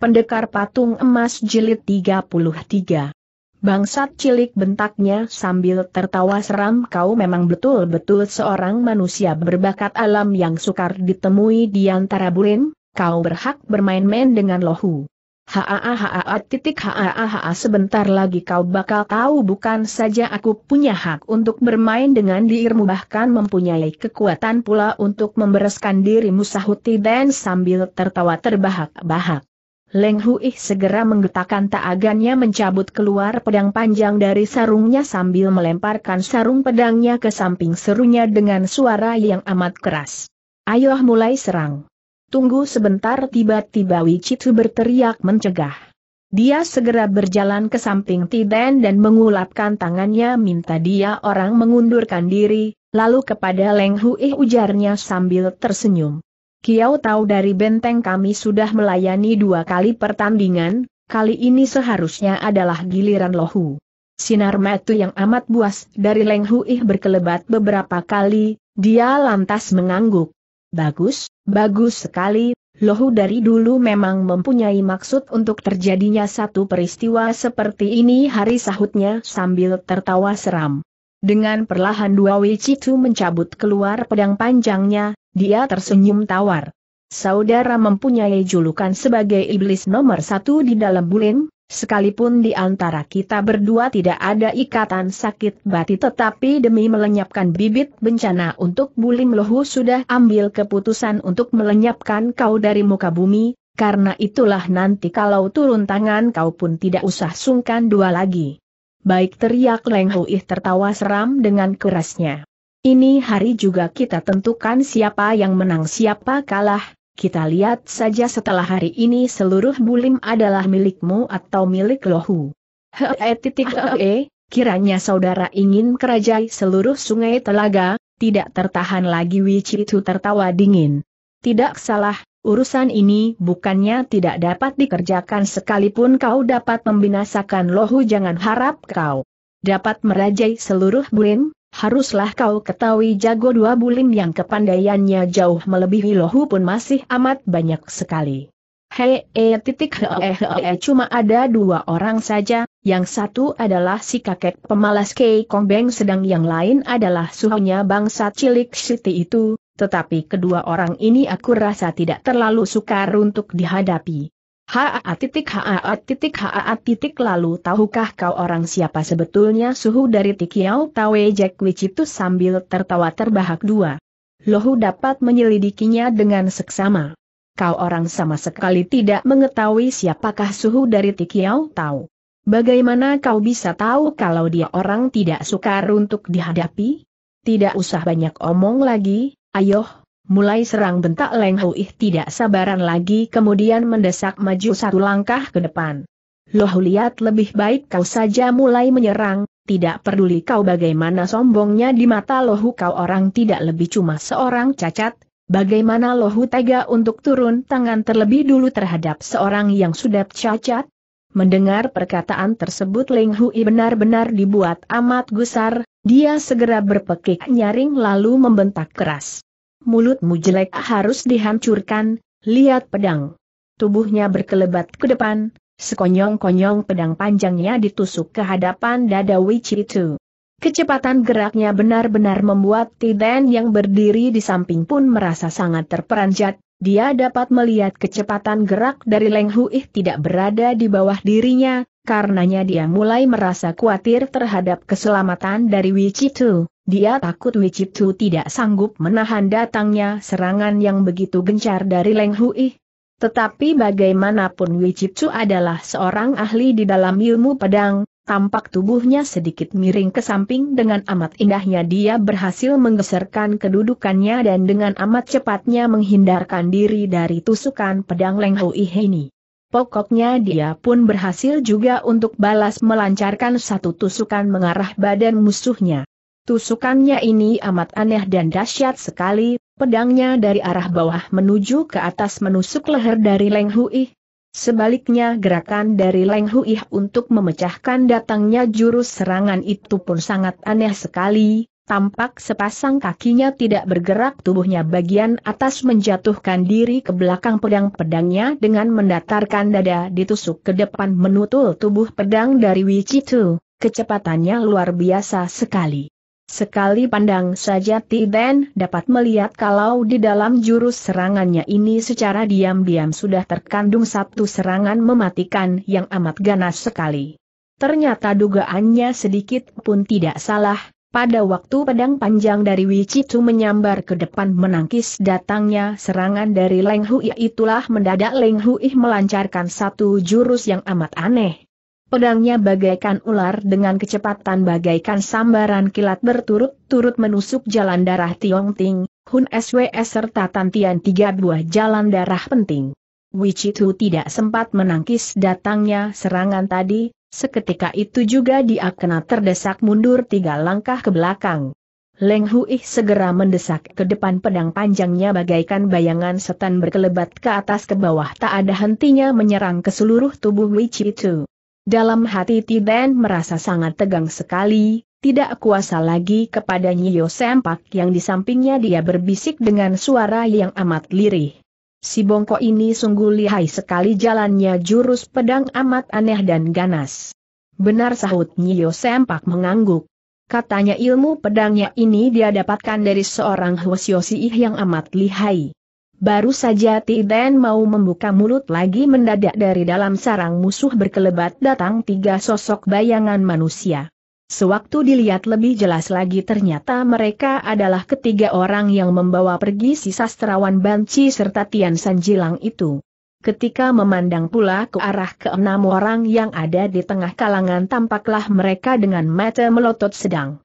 Pendekar Patung Emas Jilid 33 Bangsat cilik bentaknya sambil tertawa seram kau memang betul-betul seorang manusia berbakat alam yang sukar ditemui di antara burin, kau berhak bermain-main dengan lohu. Haa titik haa haa sebentar lagi kau bakal tahu bukan saja aku punya hak untuk bermain dengan dirimu bahkan mempunyai kekuatan pula untuk membereskan dirimu sahuti dan sambil tertawa terbahak-bahak. Leng Hui segera menggetakkan taagannya mencabut keluar pedang panjang dari sarungnya sambil melemparkan sarung pedangnya ke samping serunya dengan suara yang amat keras. Ayolah mulai serang. Tunggu sebentar tiba-tiba Wicitu berteriak mencegah. Dia segera berjalan ke samping Tiden dan mengulapkan tangannya minta dia orang mengundurkan diri, lalu kepada Leng Hui ujarnya sambil tersenyum. Kiau tahu dari benteng kami sudah melayani dua kali pertandingan, kali ini seharusnya adalah giliran lohu. Sinar metu yang amat buas dari Leng Ih berkelebat beberapa kali, dia lantas mengangguk. Bagus, bagus sekali, lohu dari dulu memang mempunyai maksud untuk terjadinya satu peristiwa seperti ini hari sahutnya sambil tertawa seram. Dengan perlahan dua Wei Citu mencabut keluar pedang panjangnya, dia tersenyum tawar. Saudara mempunyai julukan sebagai iblis nomor satu di dalam bulin, Sekalipun di antara kita berdua tidak ada ikatan sakit bati tetapi demi melenyapkan bibit bencana untuk Bulim Lohu sudah ambil keputusan untuk melenyapkan kau dari muka bumi, karena itulah nanti kalau turun tangan kau pun tidak usah sungkan dua lagi. Baik teriak Leng Huih tertawa seram dengan kerasnya. Ini hari juga kita tentukan siapa yang menang siapa kalah, kita lihat saja setelah hari ini seluruh bulim adalah milikmu atau milik lohu. Hee titik kiranya saudara ingin kerajai seluruh sungai telaga, tidak tertahan lagi itu tertawa dingin. Tidak salah, urusan ini bukannya tidak dapat dikerjakan sekalipun kau dapat membinasakan lohu jangan harap kau dapat merajai seluruh bulim, Haruslah kau ketahui jago dua bulim yang kepandaiannya jauh melebihi lohu pun masih amat banyak sekali. Hei, he, titik hee he, cuma ada dua orang saja, yang satu adalah si kakek pemalas Kei beng sedang yang lain adalah suhunya bangsa cilik Siti itu, tetapi kedua orang ini aku rasa tidak terlalu sukar untuk dihadapi. Haa titik haa titik haa titik lalu tahukah kau orang siapa sebetulnya suhu dari Tikiau Tawe Jack Wichitu sambil tertawa terbahak dua. Lohu dapat menyelidikinya dengan seksama. Kau orang sama sekali tidak mengetahui siapakah suhu dari Tikiau Tau. Bagaimana kau bisa tahu kalau dia orang tidak sukar untuk dihadapi? Tidak usah banyak omong lagi, ayoh, mulai serang bentak Leng Huih tidak sabaran lagi kemudian mendesak maju satu langkah ke depan. Loh lihat lebih baik kau saja mulai menyerang, tidak peduli kau bagaimana sombongnya di mata lohu kau orang tidak lebih cuma seorang cacat, bagaimana lohu tega untuk turun tangan terlebih dulu terhadap seorang yang sudah cacat? Mendengar perkataan tersebut Leng Hui benar-benar dibuat amat gusar, dia segera berpekik nyaring lalu membentak keras mulutmu jelek harus dihancurkan, lihat pedang. Tubuhnya berkelebat ke depan, sekonyong-konyong pedang panjangnya ditusuk ke hadapan dada Wichi itu. Kecepatan geraknya benar-benar membuat Tiden yang berdiri di samping pun merasa sangat terperanjat, dia dapat melihat kecepatan gerak dari Leng Huih tidak berada di bawah dirinya, karenanya dia mulai merasa khawatir terhadap keselamatan dari Wichitu. Dia takut Wichitu tidak sanggup menahan datangnya serangan yang begitu gencar dari Leng Hui. Tetapi bagaimanapun Wichitu adalah seorang ahli di dalam ilmu pedang, tampak tubuhnya sedikit miring ke samping dengan amat indahnya dia berhasil menggeserkan kedudukannya dan dengan amat cepatnya menghindarkan diri dari tusukan pedang Leng Hui ini. Pokoknya dia pun berhasil juga untuk balas melancarkan satu tusukan mengarah badan musuhnya. Tusukannya ini amat aneh dan dahsyat sekali, pedangnya dari arah bawah menuju ke atas menusuk leher dari Leng Hui. Sebaliknya gerakan dari Leng Hui untuk memecahkan datangnya jurus serangan itu pun sangat aneh sekali, tampak sepasang kakinya tidak bergerak tubuhnya bagian atas menjatuhkan diri ke belakang pedang pedangnya dengan mendatarkan dada ditusuk ke depan menutul tubuh pedang dari Wichitu, kecepatannya luar biasa sekali. Sekali pandang saja Tiden dapat melihat kalau di dalam jurus serangannya ini secara diam-diam sudah terkandung satu serangan mematikan yang amat ganas sekali. Ternyata dugaannya sedikit pun tidak salah, pada waktu pedang panjang dari Wicitu menyambar ke depan menangkis datangnya serangan dari Leng Hui itulah mendadak Leng Hui melancarkan satu jurus yang amat aneh. Pedangnya bagaikan ular dengan kecepatan bagaikan sambaran kilat berturut-turut menusuk jalan darah Tiong Ting, Hun SWS serta tantian tiga buah jalan darah penting. Wichitu tidak sempat menangkis datangnya serangan tadi, Seketika itu juga dia kena terdesak mundur tiga langkah ke belakang. Leng Hui segera mendesak ke depan pedang panjangnya bagaikan bayangan setan berkelebat ke atas ke bawah tak ada hentinya menyerang ke seluruh tubuh Wei itu. Dalam hati Tiden merasa sangat tegang sekali, tidak kuasa lagi kepada Nyi Yosempak yang di sampingnya dia berbisik dengan suara yang amat lirih si bongko ini sungguh lihai sekali jalannya jurus pedang amat aneh dan ganas. Benar sahut Nyo Sempak mengangguk. Katanya ilmu pedangnya ini dia dapatkan dari seorang Hwasyosi yang amat lihai. Baru saja Tiden mau membuka mulut lagi mendadak dari dalam sarang musuh berkelebat datang tiga sosok bayangan manusia. Sewaktu dilihat lebih jelas lagi ternyata mereka adalah ketiga orang yang membawa pergi si sastrawan Banci serta Tian Sanjilang itu. Ketika memandang pula ke arah keenam orang yang ada di tengah kalangan tampaklah mereka dengan mata melotot sedang.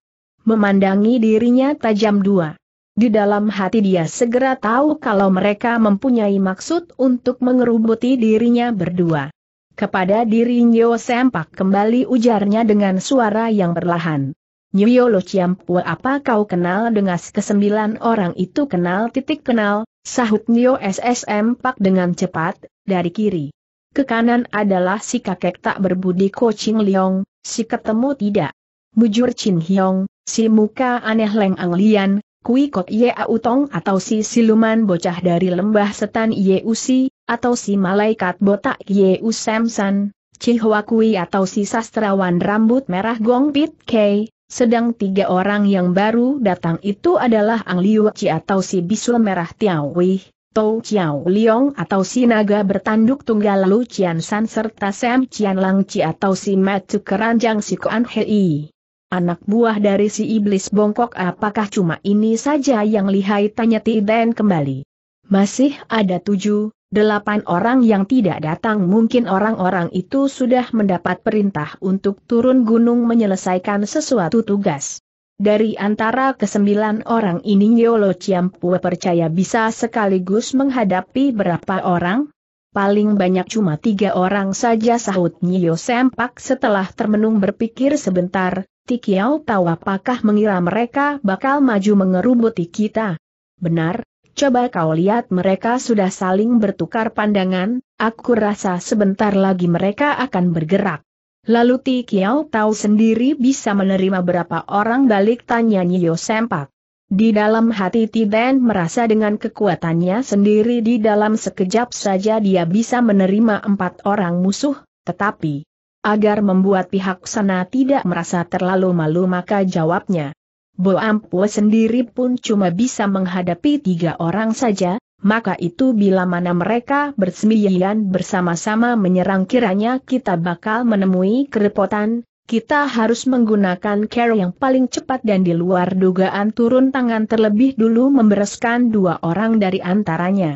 Memandangi dirinya tajam dua. Di dalam hati dia segera tahu kalau mereka mempunyai maksud untuk mengerubuti dirinya berdua. Kepada diri Nyo Sempak kembali ujarnya dengan suara yang perlahan. Nyo Lo Chiampua apa kau kenal dengan kesembilan orang itu kenal titik kenal, sahut Nyo SSM Pak dengan cepat, dari kiri. Ke kanan adalah si kakek tak berbudi Ko Ching Leong, si ketemu tidak. Mujur Chin Hiong, si muka aneh Leng Ang Lian, Kui Kot Ye Tong atau si siluman bocah dari lembah setan Ye Usi, atau si malaikat botak U Samson, Chihua Kui atau si sastrawan rambut merah Gong Pit Kei, sedang tiga orang yang baru datang itu adalah Ang Liu Chi atau si bisul merah Wei, Tou Chiao Liong atau si naga bertanduk tunggal Lu Chian San serta Sam Chian Lang Chi atau si Matu Keranjang si Kuan Hei anak buah dari si iblis bongkok apakah cuma ini saja yang lihai tanya Tiden kembali. Masih ada tujuh, delapan orang yang tidak datang mungkin orang-orang itu sudah mendapat perintah untuk turun gunung menyelesaikan sesuatu tugas. Dari antara kesembilan orang ini Yolo Ciampue percaya bisa sekaligus menghadapi berapa orang? paling banyak cuma tiga orang saja sahut Nyo Sempak setelah termenung berpikir sebentar, Tikiau tahu apakah mengira mereka bakal maju mengerubuti kita. Benar, coba kau lihat mereka sudah saling bertukar pandangan, aku rasa sebentar lagi mereka akan bergerak. Lalu Tikiau tahu sendiri bisa menerima berapa orang balik tanya Nyo Sempak. Di dalam hati Tiden merasa dengan kekuatannya sendiri di dalam sekejap saja dia bisa menerima empat orang musuh, tetapi agar membuat pihak sana tidak merasa terlalu malu maka jawabnya. Boampu sendiri pun cuma bisa menghadapi tiga orang saja, maka itu bila mana mereka bersemian bersama-sama menyerang kiranya kita bakal menemui kerepotan, kita harus menggunakan care yang paling cepat dan di luar dugaan turun tangan terlebih dulu membereskan dua orang dari antaranya.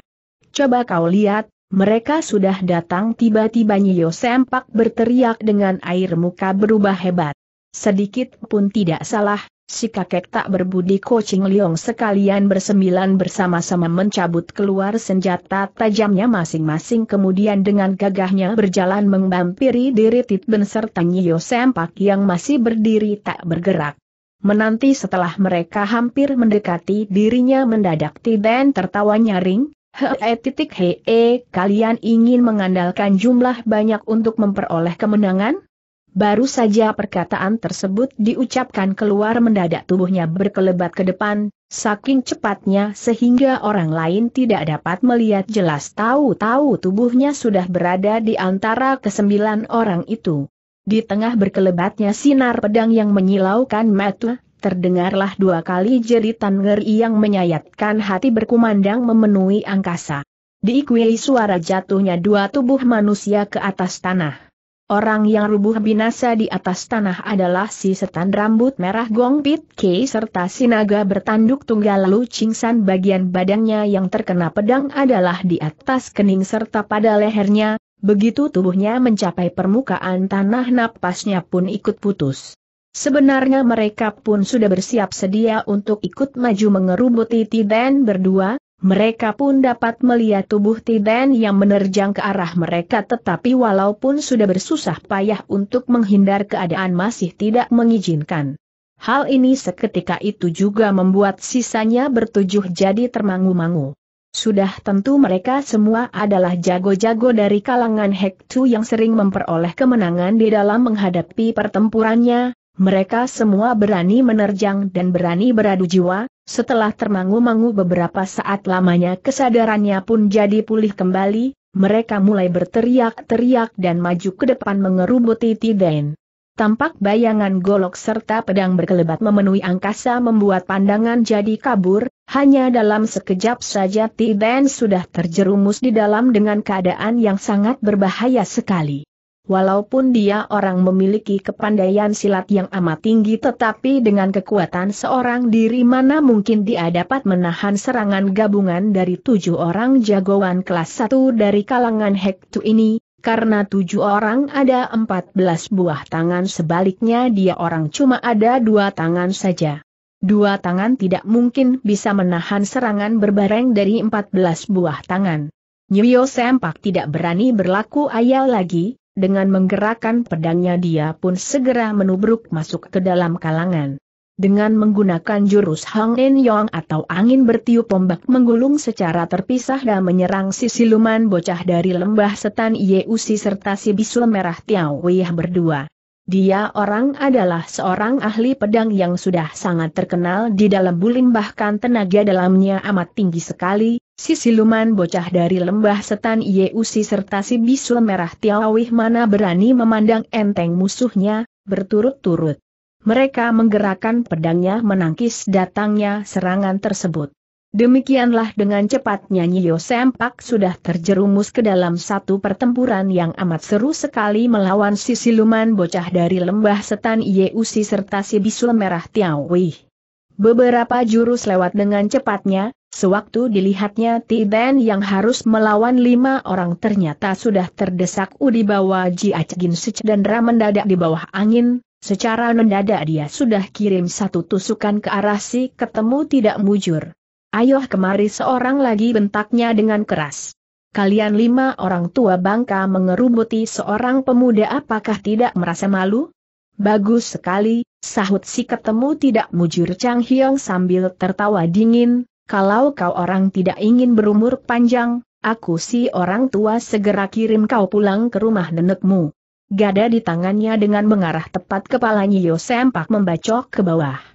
Coba kau lihat, mereka sudah datang tiba-tiba Nyo Sempak berteriak dengan air muka berubah hebat. Sedikit pun tidak salah, si kakek tak berbudi kucing Liong sekalian bersembilan bersama-sama mencabut keluar senjata tajamnya masing-masing kemudian dengan gagahnya berjalan mengbampiri diri Titben serta Nyo Sempak yang masih berdiri tak bergerak. Menanti setelah mereka hampir mendekati dirinya mendadak Titben tertawa nyaring, hee eh, titik hee, eh, kalian ingin mengandalkan jumlah banyak untuk memperoleh kemenangan? Baru saja perkataan tersebut diucapkan keluar mendadak tubuhnya berkelebat ke depan, saking cepatnya sehingga orang lain tidak dapat melihat jelas tahu-tahu tubuhnya sudah berada di antara kesembilan orang itu. Di tengah berkelebatnya sinar pedang yang menyilaukan mata, terdengarlah dua kali jeritan ngeri yang menyayatkan hati berkumandang memenuhi angkasa. Diikuti suara jatuhnya dua tubuh manusia ke atas tanah. Orang yang rubuh binasa di atas tanah adalah si setan rambut merah Gong Pit K serta si naga bertanduk tunggal Lu cingsan bagian badannya yang terkena pedang adalah di atas kening serta pada lehernya, begitu tubuhnya mencapai permukaan tanah napasnya pun ikut putus. Sebenarnya mereka pun sudah bersiap sedia untuk ikut maju mengerubuti Tiden berdua, mereka pun dapat melihat tubuh Tiden yang menerjang ke arah mereka tetapi walaupun sudah bersusah payah untuk menghindar keadaan masih tidak mengizinkan. Hal ini seketika itu juga membuat sisanya bertujuh jadi termangu-mangu. Sudah tentu mereka semua adalah jago-jago dari kalangan Hektu yang sering memperoleh kemenangan di dalam menghadapi pertempurannya, mereka semua berani menerjang dan berani beradu jiwa, setelah termangu-mangu beberapa saat lamanya kesadarannya pun jadi pulih kembali, mereka mulai berteriak-teriak dan maju ke depan mengerubuti Tiden. Tampak bayangan golok serta pedang berkelebat memenuhi angkasa membuat pandangan jadi kabur, hanya dalam sekejap saja Tiden sudah terjerumus di dalam dengan keadaan yang sangat berbahaya sekali. Walaupun dia orang memiliki kepandaian silat yang amat tinggi tetapi dengan kekuatan seorang diri mana mungkin dia dapat menahan serangan gabungan dari tujuh orang jagoan kelas satu dari kalangan Hektu ini, karena tujuh orang ada empat belas buah tangan sebaliknya dia orang cuma ada dua tangan saja. Dua tangan tidak mungkin bisa menahan serangan berbareng dari empat belas buah tangan. Nyuyo Sempak tidak berani berlaku ayal lagi, dengan menggerakkan pedangnya dia pun segera menubruk masuk ke dalam kalangan. Dengan menggunakan jurus Hang In Yong atau angin bertiup ombak menggulung secara terpisah dan menyerang si siluman bocah dari lembah setan Yeusi serta si bisul merah Tiawiah berdua. Dia orang adalah seorang ahli pedang yang sudah sangat terkenal di dalam bulim bahkan tenaga dalamnya amat tinggi sekali, si siluman bocah dari lembah setan Yeusi serta si bisul merah Tiawih mana berani memandang enteng musuhnya, berturut-turut. Mereka menggerakkan pedangnya menangkis datangnya serangan tersebut. Demikianlah dengan cepatnya Nyiyo Sempak sudah terjerumus ke dalam satu pertempuran yang amat seru sekali melawan si siluman bocah dari lembah setan Yeusi serta si bisul merah Tiawi. Beberapa jurus lewat dengan cepatnya, sewaktu dilihatnya Tiden yang harus melawan lima orang ternyata sudah terdesak u di bawah Jiajgin Sich dan Ramendadak di bawah angin, secara mendadak dia sudah kirim satu tusukan ke arah si ketemu tidak mujur. Ayo kemari seorang lagi bentaknya dengan keras. Kalian lima orang tua bangka mengerubuti seorang pemuda apakah tidak merasa malu? Bagus sekali, sahut si ketemu tidak mujur Chang Hyong sambil tertawa dingin, kalau kau orang tidak ingin berumur panjang, aku si orang tua segera kirim kau pulang ke rumah nenekmu. Gada di tangannya dengan mengarah tepat kepalanya Yosempak membacok ke bawah.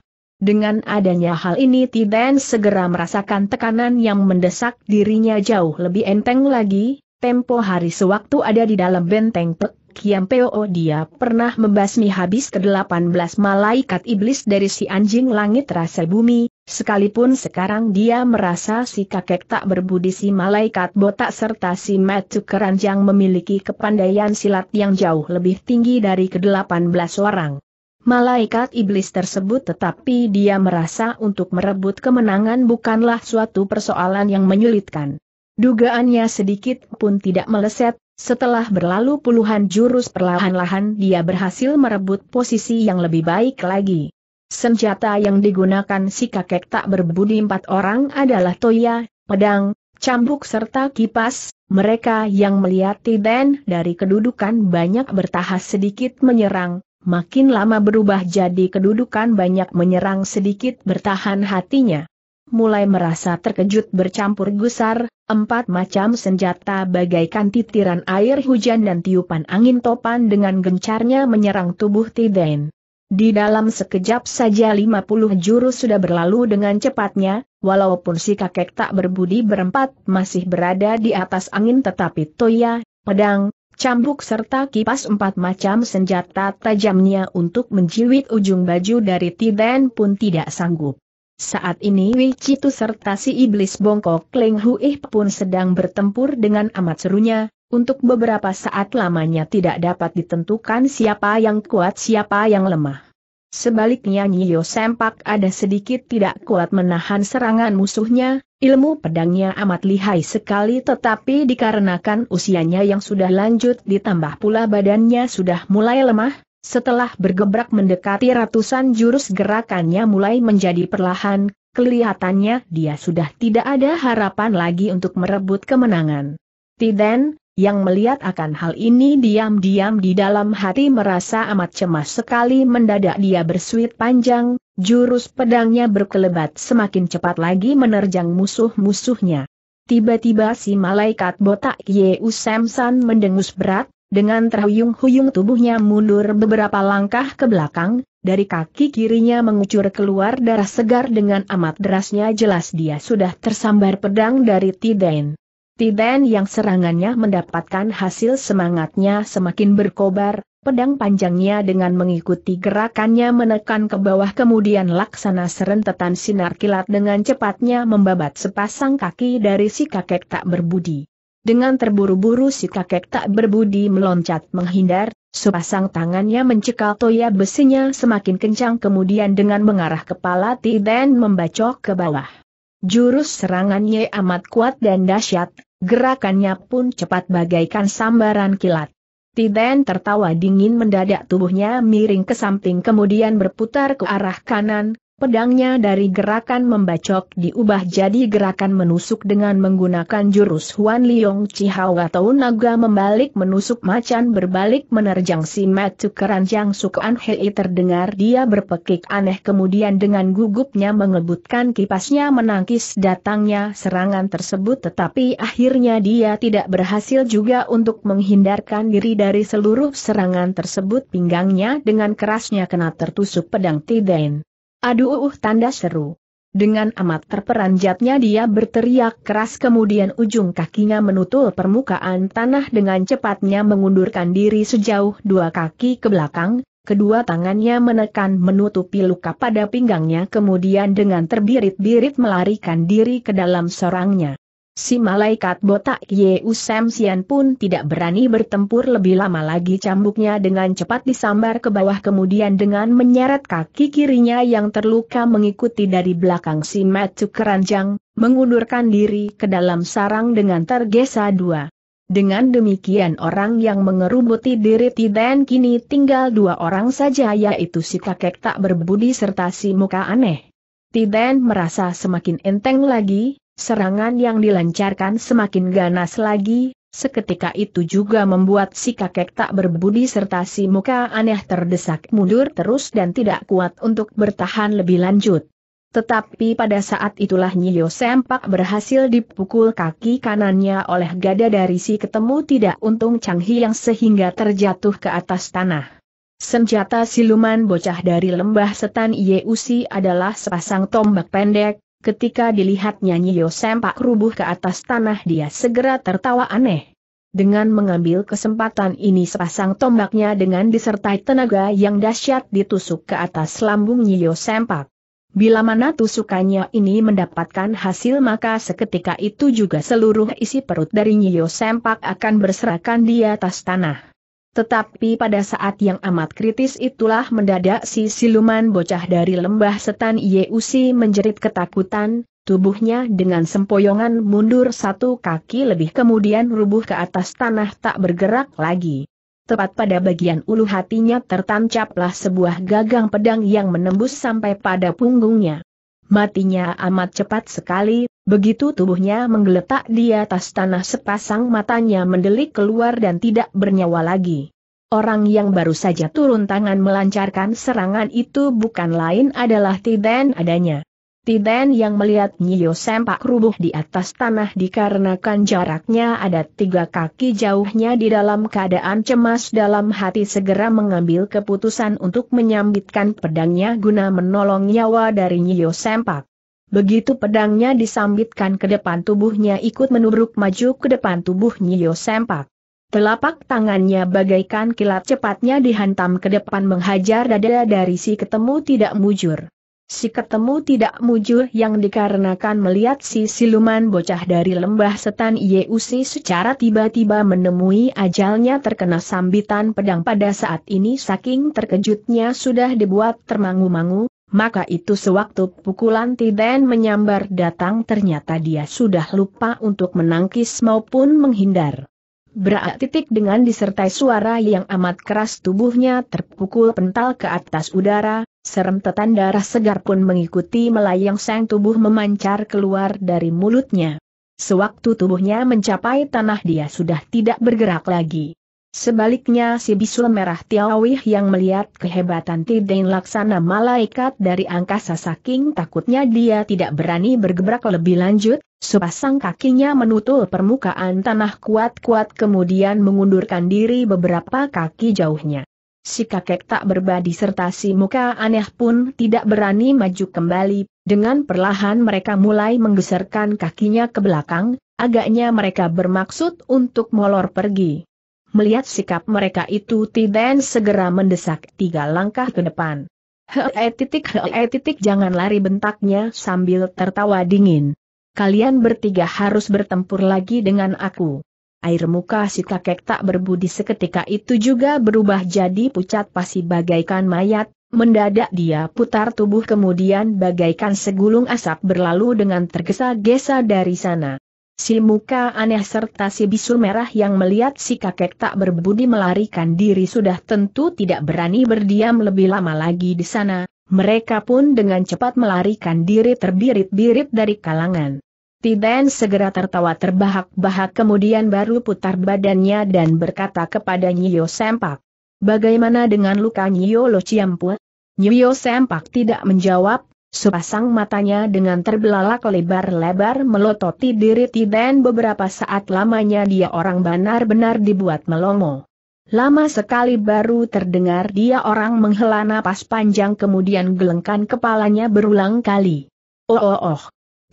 Dengan adanya hal ini Tiden segera merasakan tekanan yang mendesak dirinya jauh lebih enteng lagi, tempo hari sewaktu ada di dalam benteng Pek Kiam Peo dia pernah membasmi habis ke-18 malaikat iblis dari si anjing langit rasa bumi, sekalipun sekarang dia merasa si kakek tak berbudi si malaikat botak serta si Metu Keranjang memiliki kepandaian silat yang jauh lebih tinggi dari ke-18 orang malaikat iblis tersebut tetapi dia merasa untuk merebut kemenangan bukanlah suatu persoalan yang menyulitkan. Dugaannya sedikit pun tidak meleset, setelah berlalu puluhan jurus perlahan-lahan dia berhasil merebut posisi yang lebih baik lagi. Senjata yang digunakan si kakek tak berbudi empat orang adalah toya, pedang, cambuk serta kipas, mereka yang melihat Tiden dari kedudukan banyak bertahas sedikit menyerang, makin lama berubah jadi kedudukan banyak menyerang sedikit bertahan hatinya. Mulai merasa terkejut bercampur gusar, empat macam senjata bagaikan titiran air hujan dan tiupan angin topan dengan gencarnya menyerang tubuh Tiden. Di dalam sekejap saja 50 jurus sudah berlalu dengan cepatnya, walaupun si kakek tak berbudi berempat masih berada di atas angin tetapi Toya, pedang, Cambuk serta kipas empat macam senjata tajamnya untuk menjiwit ujung baju dari Tiden pun tidak sanggup. Saat ini Wicitu serta si iblis bongkok Leng Hui pun sedang bertempur dengan amat serunya, untuk beberapa saat lamanya tidak dapat ditentukan siapa yang kuat siapa yang lemah. Sebaliknya Nyiyo Sempak ada sedikit tidak kuat menahan serangan musuhnya, Ilmu pedangnya amat lihai sekali tetapi dikarenakan usianya yang sudah lanjut ditambah pula badannya sudah mulai lemah, setelah bergebrak mendekati ratusan jurus gerakannya mulai menjadi perlahan, kelihatannya dia sudah tidak ada harapan lagi untuk merebut kemenangan. Tiden, yang melihat akan hal ini diam-diam di dalam hati merasa amat cemas sekali mendadak dia bersuit panjang, jurus pedangnya berkelebat semakin cepat lagi menerjang musuh-musuhnya. Tiba-tiba si malaikat botak Yeu Samson mendengus berat, dengan terhuyung-huyung tubuhnya mundur beberapa langkah ke belakang, dari kaki kirinya mengucur keluar darah segar dengan amat derasnya jelas dia sudah tersambar pedang dari Tiden. Tiben yang serangannya mendapatkan hasil semangatnya semakin berkobar, pedang panjangnya dengan mengikuti gerakannya menekan ke bawah kemudian laksana serentetan sinar kilat dengan cepatnya membabat sepasang kaki dari si kakek tak berbudi. Dengan terburu-buru si kakek tak berbudi meloncat menghindar, sepasang tangannya mencekal toya besinya semakin kencang kemudian dengan mengarah kepala Tiden membacok ke bawah. Jurus serangannya amat kuat dan dahsyat, gerakannya pun cepat bagaikan sambaran kilat. Tiden tertawa dingin mendadak tubuhnya miring ke samping kemudian berputar ke arah kanan, Pedangnya dari gerakan membacok diubah jadi gerakan menusuk dengan menggunakan jurus Huan Liong Chihao atau naga membalik menusuk macan berbalik menerjang si Matu Keranjang Sukuan Hei terdengar dia berpekik aneh kemudian dengan gugupnya mengebutkan kipasnya menangkis datangnya serangan tersebut tetapi akhirnya dia tidak berhasil juga untuk menghindarkan diri dari seluruh serangan tersebut pinggangnya dengan kerasnya kena tertusuk pedang Tiden. Aduh uh, uh, tanda seru. Dengan amat terperanjatnya dia berteriak keras kemudian ujung kakinya menutul permukaan tanah dengan cepatnya mengundurkan diri sejauh dua kaki ke belakang, kedua tangannya menekan menutupi luka pada pinggangnya kemudian dengan terbirit-birit melarikan diri ke dalam sorangnya. Si malaikat botak Ye Usem Sian pun tidak berani bertempur lebih lama lagi cambuknya dengan cepat disambar ke bawah kemudian dengan menyeret kaki kirinya yang terluka mengikuti dari belakang si Matsu Keranjang, mengundurkan diri ke dalam sarang dengan tergesa dua. Dengan demikian orang yang mengerubuti diri Tiden kini tinggal dua orang saja yaitu si kakek tak berbudi serta si muka aneh. Tiden merasa semakin enteng lagi, Serangan yang dilancarkan semakin ganas lagi, seketika itu juga membuat si kakek tak berbudi serta si muka aneh terdesak mundur terus dan tidak kuat untuk bertahan lebih lanjut. Tetapi pada saat itulah Nyiyo Sempak berhasil dipukul kaki kanannya oleh gada dari si ketemu tidak untung Chang yang sehingga terjatuh ke atas tanah. Senjata siluman bocah dari lembah setan Yeusi adalah sepasang tombak pendek, Ketika dilihatnya Nyo sempak rubuh ke atas tanah dia segera tertawa aneh. Dengan mengambil kesempatan ini sepasang tombaknya dengan disertai tenaga yang dahsyat ditusuk ke atas lambung Nyiyo sempak. Bila mana tusukannya ini mendapatkan hasil maka seketika itu juga seluruh isi perut dari Nyiyo sempak akan berserakan di atas tanah. Tetapi pada saat yang amat kritis itulah mendadak si siluman bocah dari lembah setan Yeusi menjerit ketakutan, tubuhnya dengan sempoyongan mundur satu kaki lebih kemudian rubuh ke atas tanah tak bergerak lagi. Tepat pada bagian ulu hatinya tertancaplah sebuah gagang pedang yang menembus sampai pada punggungnya. Matinya amat cepat sekali, begitu tubuhnya menggeletak di atas tanah sepasang matanya mendelik keluar dan tidak bernyawa lagi. Orang yang baru saja turun tangan melancarkan serangan itu bukan lain adalah Tiden adanya. Tiden yang melihat Nyo sempak rubuh di atas tanah dikarenakan jaraknya ada tiga kaki jauhnya di dalam keadaan cemas dalam hati segera mengambil keputusan untuk menyambitkan pedangnya guna menolong nyawa dari Nyo sempak. Begitu pedangnya disambitkan ke depan tubuhnya ikut menubruk maju ke depan tubuh Nyo sempak. Telapak tangannya bagaikan kilat cepatnya dihantam ke depan menghajar dada dari si ketemu tidak mujur. Si ketemu tidak mujur yang dikarenakan melihat si siluman bocah dari lembah setan Yeusi secara tiba-tiba menemui ajalnya terkena sambitan pedang pada saat ini saking terkejutnya sudah dibuat termangu-mangu, maka itu sewaktu pukulan Tiden menyambar datang ternyata dia sudah lupa untuk menangkis maupun menghindar. Berak titik dengan disertai suara yang amat keras tubuhnya terpukul pental ke atas udara, serem tetan darah segar pun mengikuti melayang sang tubuh memancar keluar dari mulutnya. Sewaktu tubuhnya mencapai tanah dia sudah tidak bergerak lagi. Sebaliknya si bisul merah Tiawih yang melihat kehebatan Tideng laksana malaikat dari angkasa saking takutnya dia tidak berani bergebrak lebih lanjut, sepasang kakinya menutul permukaan tanah kuat-kuat kemudian mengundurkan diri beberapa kaki jauhnya. Si kakek tak berbadi serta si muka aneh pun tidak berani maju kembali, dengan perlahan mereka mulai menggeserkan kakinya ke belakang, agaknya mereka bermaksud untuk molor pergi melihat sikap mereka itu Tiden segera mendesak tiga langkah ke depan. Hei eh, titik hei eh, titik jangan lari bentaknya sambil tertawa dingin. Kalian bertiga harus bertempur lagi dengan aku. Air muka si kakek tak berbudi seketika itu juga berubah jadi pucat pasi bagaikan mayat, mendadak dia putar tubuh kemudian bagaikan segulung asap berlalu dengan tergesa-gesa dari sana. Si muka aneh serta si bisul merah yang melihat si kakek tak berbudi melarikan diri sudah tentu tidak berani berdiam lebih lama lagi di sana, mereka pun dengan cepat melarikan diri terbirit-birit dari kalangan. Tiden segera tertawa terbahak-bahak kemudian baru putar badannya dan berkata kepada Nyiyo Sempak. Bagaimana dengan luka Nyiyo Lo Ciampue? Nyiyo Sempak tidak menjawab, Sepasang matanya dengan terbelalak lebar-lebar melototi diri Tiden beberapa saat lamanya dia orang benar-benar dibuat melongo. Lama sekali baru terdengar dia orang menghela napas panjang kemudian gelengkan kepalanya berulang kali. Oh oh oh.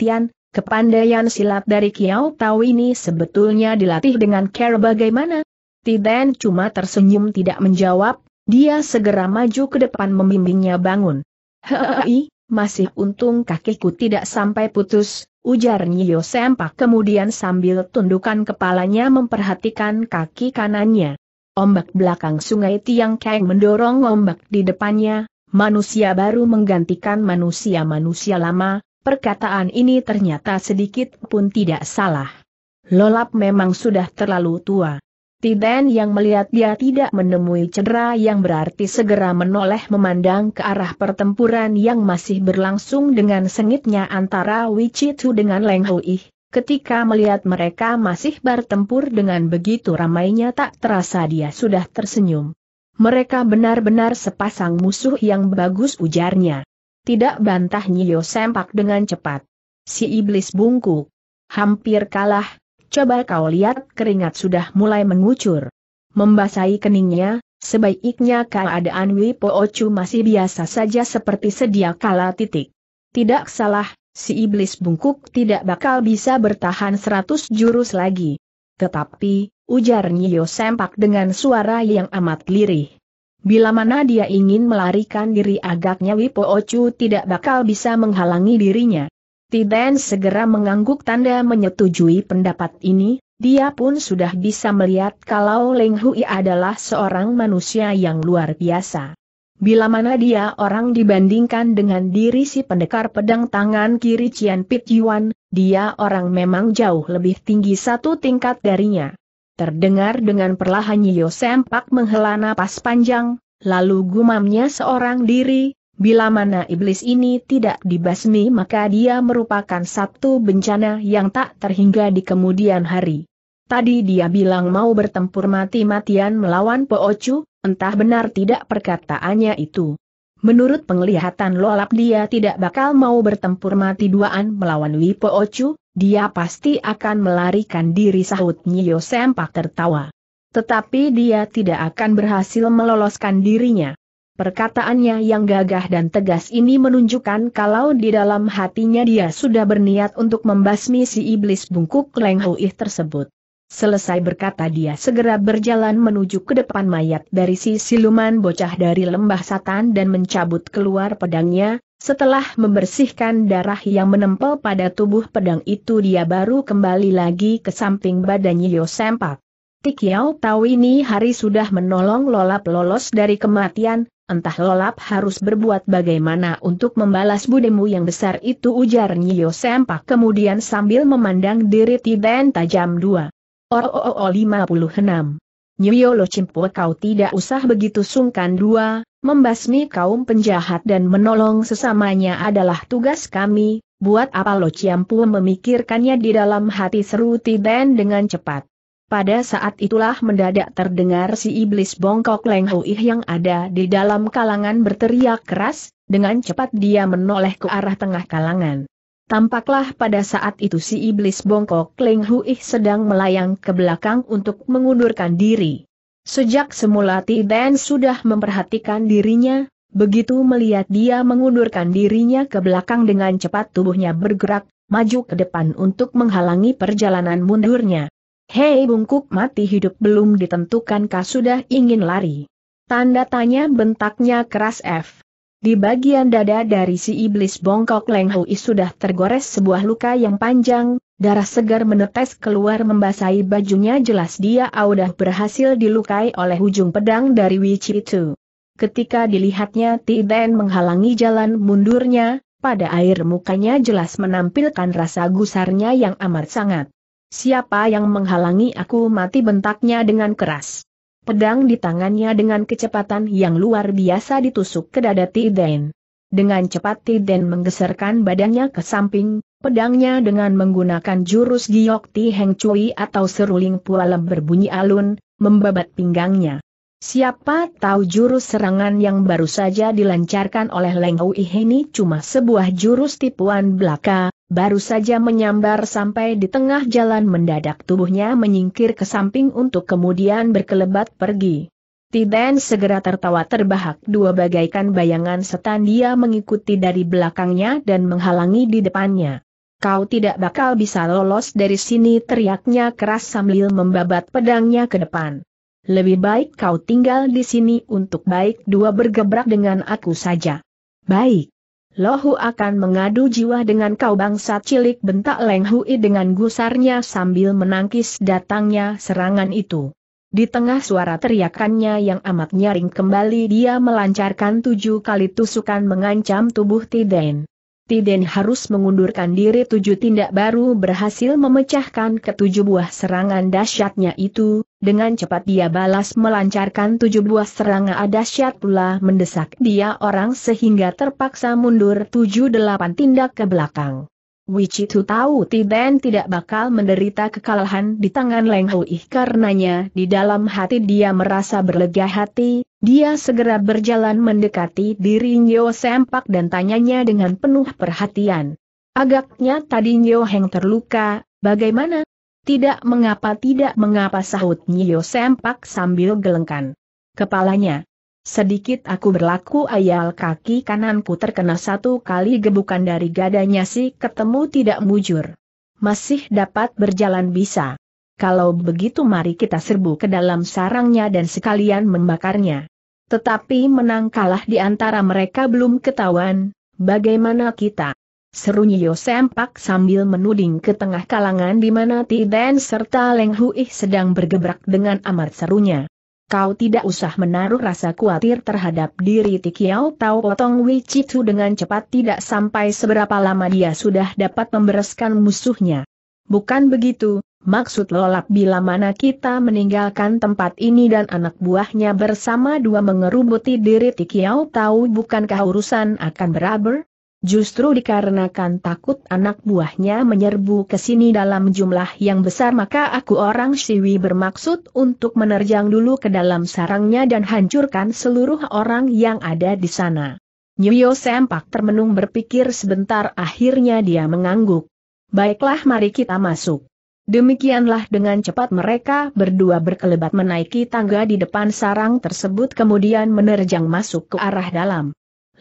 Tian, kepandaian silat dari Kiao Tau ini sebetulnya dilatih dengan care bagaimana? Tiden cuma tersenyum tidak menjawab, dia segera maju ke depan membimbingnya bangun. Hei, masih untung kakiku tidak sampai putus, ujar Nyo Sempak kemudian sambil tundukan kepalanya memperhatikan kaki kanannya. Ombak belakang sungai Tiang Kang mendorong ombak di depannya, manusia baru menggantikan manusia-manusia lama, perkataan ini ternyata sedikit pun tidak salah. Lolap memang sudah terlalu tua. Tiden yang melihat dia tidak menemui cedera yang berarti segera menoleh memandang ke arah pertempuran yang masih berlangsung dengan sengitnya antara Wichitu dengan Leng Hui. Ketika melihat mereka masih bertempur dengan begitu ramainya tak terasa dia sudah tersenyum. Mereka benar-benar sepasang musuh yang bagus ujarnya. Tidak bantah Nyo sempak dengan cepat. Si iblis bungkuk. Hampir kalah, coba kau lihat keringat sudah mulai mengucur. Membasahi keningnya, sebaiknya keadaan Wipo Ocu masih biasa saja seperti sedia kala titik. Tidak salah, si iblis bungkuk tidak bakal bisa bertahan seratus jurus lagi. Tetapi, ujar Nyo Sempak dengan suara yang amat lirih. Bila mana dia ingin melarikan diri agaknya Wipo Ocu tidak bakal bisa menghalangi dirinya. Tiden segera mengangguk tanda menyetujui pendapat ini, dia pun sudah bisa melihat kalau Leng Hui adalah seorang manusia yang luar biasa. Bila mana dia orang dibandingkan dengan diri si pendekar pedang tangan kiri Cian Pit Yuan, dia orang memang jauh lebih tinggi satu tingkat darinya. Terdengar dengan perlahan Yo Sempak menghela napas panjang, lalu gumamnya seorang diri, Bila mana iblis ini tidak dibasmi maka dia merupakan satu bencana yang tak terhingga di kemudian hari. Tadi dia bilang mau bertempur mati-matian melawan Poocu, entah benar tidak perkataannya itu. Menurut penglihatan lolap dia tidak bakal mau bertempur mati duaan melawan Wipo Ocu, dia pasti akan melarikan diri sahut Nyo Sempak tertawa. Tetapi dia tidak akan berhasil meloloskan dirinya. Perkataannya yang gagah dan tegas ini menunjukkan kalau di dalam hatinya dia sudah berniat untuk membasmi si iblis bungkuk Leng Hui tersebut. Selesai berkata dia segera berjalan menuju ke depan mayat dari si siluman bocah dari lembah satan dan mencabut keluar pedangnya, setelah membersihkan darah yang menempel pada tubuh pedang itu dia baru kembali lagi ke samping badannya Yosempak. Sempak. tahu ini hari sudah menolong Lolap lolos dari kematian, Entah lolap harus berbuat bagaimana untuk membalas budemu yang besar itu ujar Nyo Sempak kemudian sambil memandang diri Tiden tajam dua. Oh, oh, oh, 56. Nyo Lo Cimpo kau tidak usah begitu sungkan dua, membasmi kaum penjahat dan menolong sesamanya adalah tugas kami, buat apa Lo Ciampu memikirkannya di dalam hati seru Tiden dengan cepat. Pada saat itulah mendadak terdengar si iblis bongkok Leng Ih yang ada di dalam kalangan berteriak keras, dengan cepat dia menoleh ke arah tengah kalangan. Tampaklah pada saat itu si iblis bongkok Leng Ih sedang melayang ke belakang untuk mengundurkan diri. Sejak semula Ti Dan sudah memperhatikan dirinya, begitu melihat dia mengundurkan dirinya ke belakang dengan cepat tubuhnya bergerak, maju ke depan untuk menghalangi perjalanan mundurnya. Hei bungkuk mati hidup belum ditentukan kah sudah ingin lari. Tanda tanya bentaknya keras F. Di bagian dada dari si iblis bongkok Leng Hui sudah tergores sebuah luka yang panjang, darah segar menetes keluar membasahi bajunya jelas dia audah berhasil dilukai oleh ujung pedang dari Wichi itu. Ketika dilihatnya Tiden menghalangi jalan mundurnya, pada air mukanya jelas menampilkan rasa gusarnya yang amat sangat. Siapa yang menghalangi aku mati bentaknya dengan keras. Pedang di tangannya dengan kecepatan yang luar biasa ditusuk ke dada Tiden. Dengan cepat Tiden menggeserkan badannya ke samping, pedangnya dengan menggunakan jurus giok Ti Heng Cui atau seruling pualem berbunyi alun, membabat pinggangnya. Siapa tahu jurus serangan yang baru saja dilancarkan oleh Leng Hui ini cuma sebuah jurus tipuan belaka, baru saja menyambar sampai di tengah jalan mendadak tubuhnya menyingkir ke samping untuk kemudian berkelebat pergi. Tiden segera tertawa terbahak dua bagaikan bayangan setan dia mengikuti dari belakangnya dan menghalangi di depannya. Kau tidak bakal bisa lolos dari sini teriaknya keras sambil membabat pedangnya ke depan. Lebih baik kau tinggal di sini untuk baik dua bergebrak dengan aku saja. Baik. Lohu akan mengadu jiwa dengan kau bangsa cilik bentak Leng Hui dengan gusarnya sambil menangkis datangnya serangan itu. Di tengah suara teriakannya yang amat nyaring kembali dia melancarkan tujuh kali tusukan mengancam tubuh Tiden. Tiden harus mengundurkan diri tujuh tindak baru berhasil memecahkan ketujuh buah serangan dahsyatnya itu, dengan cepat dia balas melancarkan tujuh buah serangan dahsyat pula mendesak dia orang sehingga terpaksa mundur tujuh delapan tindak ke belakang. Wichitu tahu Tiden tidak bakal menderita kekalahan di tangan Leng Hui karenanya di dalam hati dia merasa berlega hati, dia segera berjalan mendekati diri Nyo Sempak dan tanyanya dengan penuh perhatian. Agaknya tadi Nyo Heng terluka, bagaimana? Tidak mengapa tidak mengapa sahut Nyo Sempak sambil gelengkan kepalanya. Sedikit aku berlaku ayal kaki kananku terkena satu kali gebukan dari gadanya si ketemu tidak mujur. Masih dapat berjalan bisa. Kalau begitu mari kita serbu ke dalam sarangnya dan sekalian membakarnya. Tetapi menang kalah di antara mereka belum ketahuan, bagaimana kita? Serunya Yo Sempak sambil menuding ke tengah kalangan di mana Ti serta Leng Hui sedang bergebrak dengan amat serunya. Kau tidak usah menaruh rasa khawatir terhadap diri Tikiao Tau Potong Wicitu dengan cepat tidak sampai seberapa lama dia sudah dapat membereskan musuhnya. Bukan begitu, Maksud lolap bila mana kita meninggalkan tempat ini dan anak buahnya bersama dua mengerubuti diri Tikiau tahu bukankah urusan akan beraber? Justru dikarenakan takut anak buahnya menyerbu ke sini dalam jumlah yang besar maka aku orang Siwi bermaksud untuk menerjang dulu ke dalam sarangnya dan hancurkan seluruh orang yang ada di sana. Nyuyo Sempak termenung berpikir sebentar akhirnya dia mengangguk. Baiklah mari kita masuk. Demikianlah dengan cepat mereka berdua berkelebat menaiki tangga di depan sarang tersebut kemudian menerjang masuk ke arah dalam.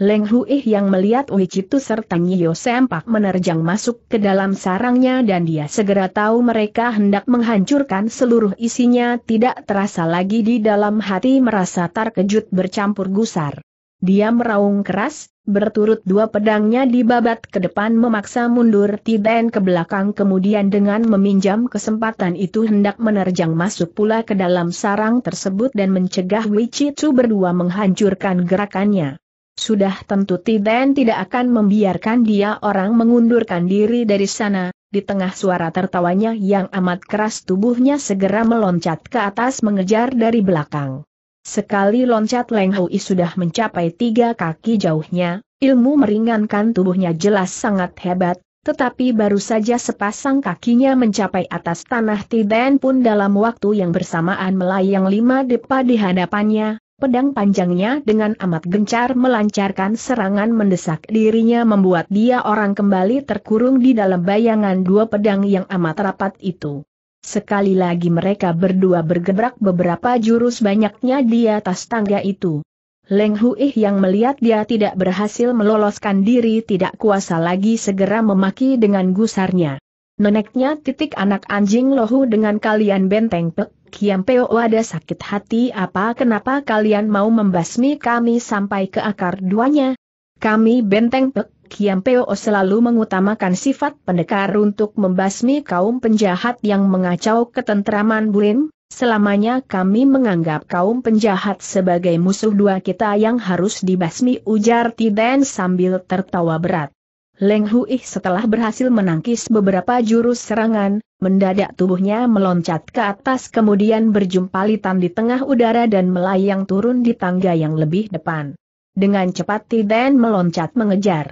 Leng Hui yang melihat Uicitu serta Nyiyo Sempak menerjang masuk ke dalam sarangnya dan dia segera tahu mereka hendak menghancurkan seluruh isinya tidak terasa lagi di dalam hati merasa terkejut bercampur gusar. Dia meraung keras, berturut dua pedangnya dibabat ke depan memaksa mundur Tiden ke belakang kemudian dengan meminjam kesempatan itu hendak menerjang masuk pula ke dalam sarang tersebut dan mencegah Chu berdua menghancurkan gerakannya. Sudah tentu Tiden tidak akan membiarkan dia orang mengundurkan diri dari sana, di tengah suara tertawanya yang amat keras tubuhnya segera meloncat ke atas mengejar dari belakang. Sekali loncat Leng Hui sudah mencapai tiga kaki jauhnya, ilmu meringankan tubuhnya jelas sangat hebat, tetapi baru saja sepasang kakinya mencapai atas tanah Tiden pun dalam waktu yang bersamaan melayang lima depa di hadapannya, pedang panjangnya dengan amat gencar melancarkan serangan mendesak dirinya membuat dia orang kembali terkurung di dalam bayangan dua pedang yang amat rapat itu. Sekali lagi mereka berdua bergebrak beberapa jurus banyaknya di atas tangga itu. Leng Huih yang melihat dia tidak berhasil meloloskan diri tidak kuasa lagi segera memaki dengan gusarnya. Neneknya titik anak anjing lohu dengan kalian benteng pek, kiam peo ada sakit hati apa kenapa kalian mau membasmi kami sampai ke akar duanya? Kami benteng pek, Kiam Peo selalu mengutamakan sifat pendekar untuk membasmi kaum penjahat yang mengacau ketentraman Bulin, selamanya kami menganggap kaum penjahat sebagai musuh dua kita yang harus dibasmi ujar Tiden sambil tertawa berat. Leng Hui setelah berhasil menangkis beberapa jurus serangan, mendadak tubuhnya meloncat ke atas kemudian berjumpa litan di tengah udara dan melayang turun di tangga yang lebih depan. Dengan cepat Tiden meloncat mengejar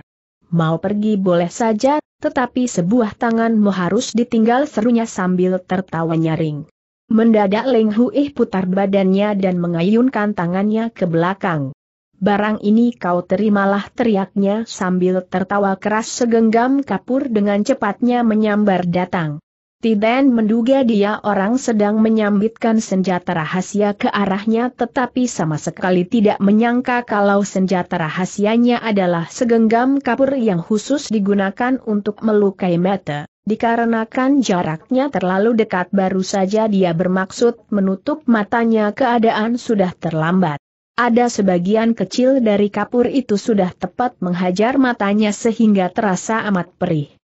mau pergi boleh saja, tetapi sebuah tanganmu harus ditinggal serunya sambil tertawa nyaring. Mendadak Leng Hui putar badannya dan mengayunkan tangannya ke belakang. Barang ini kau terimalah teriaknya sambil tertawa keras segenggam kapur dengan cepatnya menyambar datang. Tiden menduga dia orang sedang menyambitkan senjata rahasia ke arahnya tetapi sama sekali tidak menyangka kalau senjata rahasianya adalah segenggam kapur yang khusus digunakan untuk melukai mata. Dikarenakan jaraknya terlalu dekat baru saja dia bermaksud menutup matanya keadaan sudah terlambat. Ada sebagian kecil dari kapur itu sudah tepat menghajar matanya sehingga terasa amat perih.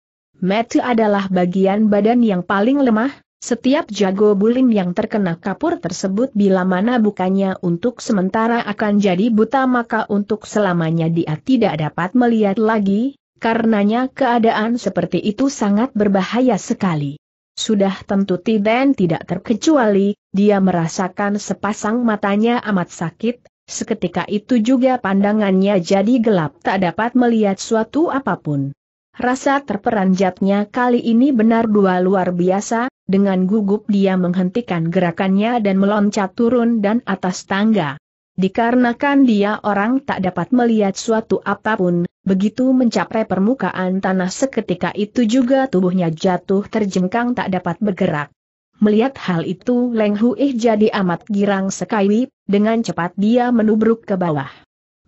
Mati adalah bagian badan yang paling lemah, setiap jago bulim yang terkena kapur tersebut bila mana bukannya untuk sementara akan jadi buta maka untuk selamanya dia tidak dapat melihat lagi, karenanya keadaan seperti itu sangat berbahaya sekali. Sudah tentu Tiden tidak terkecuali, dia merasakan sepasang matanya amat sakit, seketika itu juga pandangannya jadi gelap tak dapat melihat suatu apapun. Rasa terperanjatnya kali ini benar dua luar biasa, dengan gugup dia menghentikan gerakannya dan meloncat turun dan atas tangga. Dikarenakan dia orang tak dapat melihat suatu apapun, begitu mencapai permukaan tanah seketika itu juga tubuhnya jatuh terjengkang tak dapat bergerak. Melihat hal itu Leng Huih jadi amat girang sekali, dengan cepat dia menubruk ke bawah.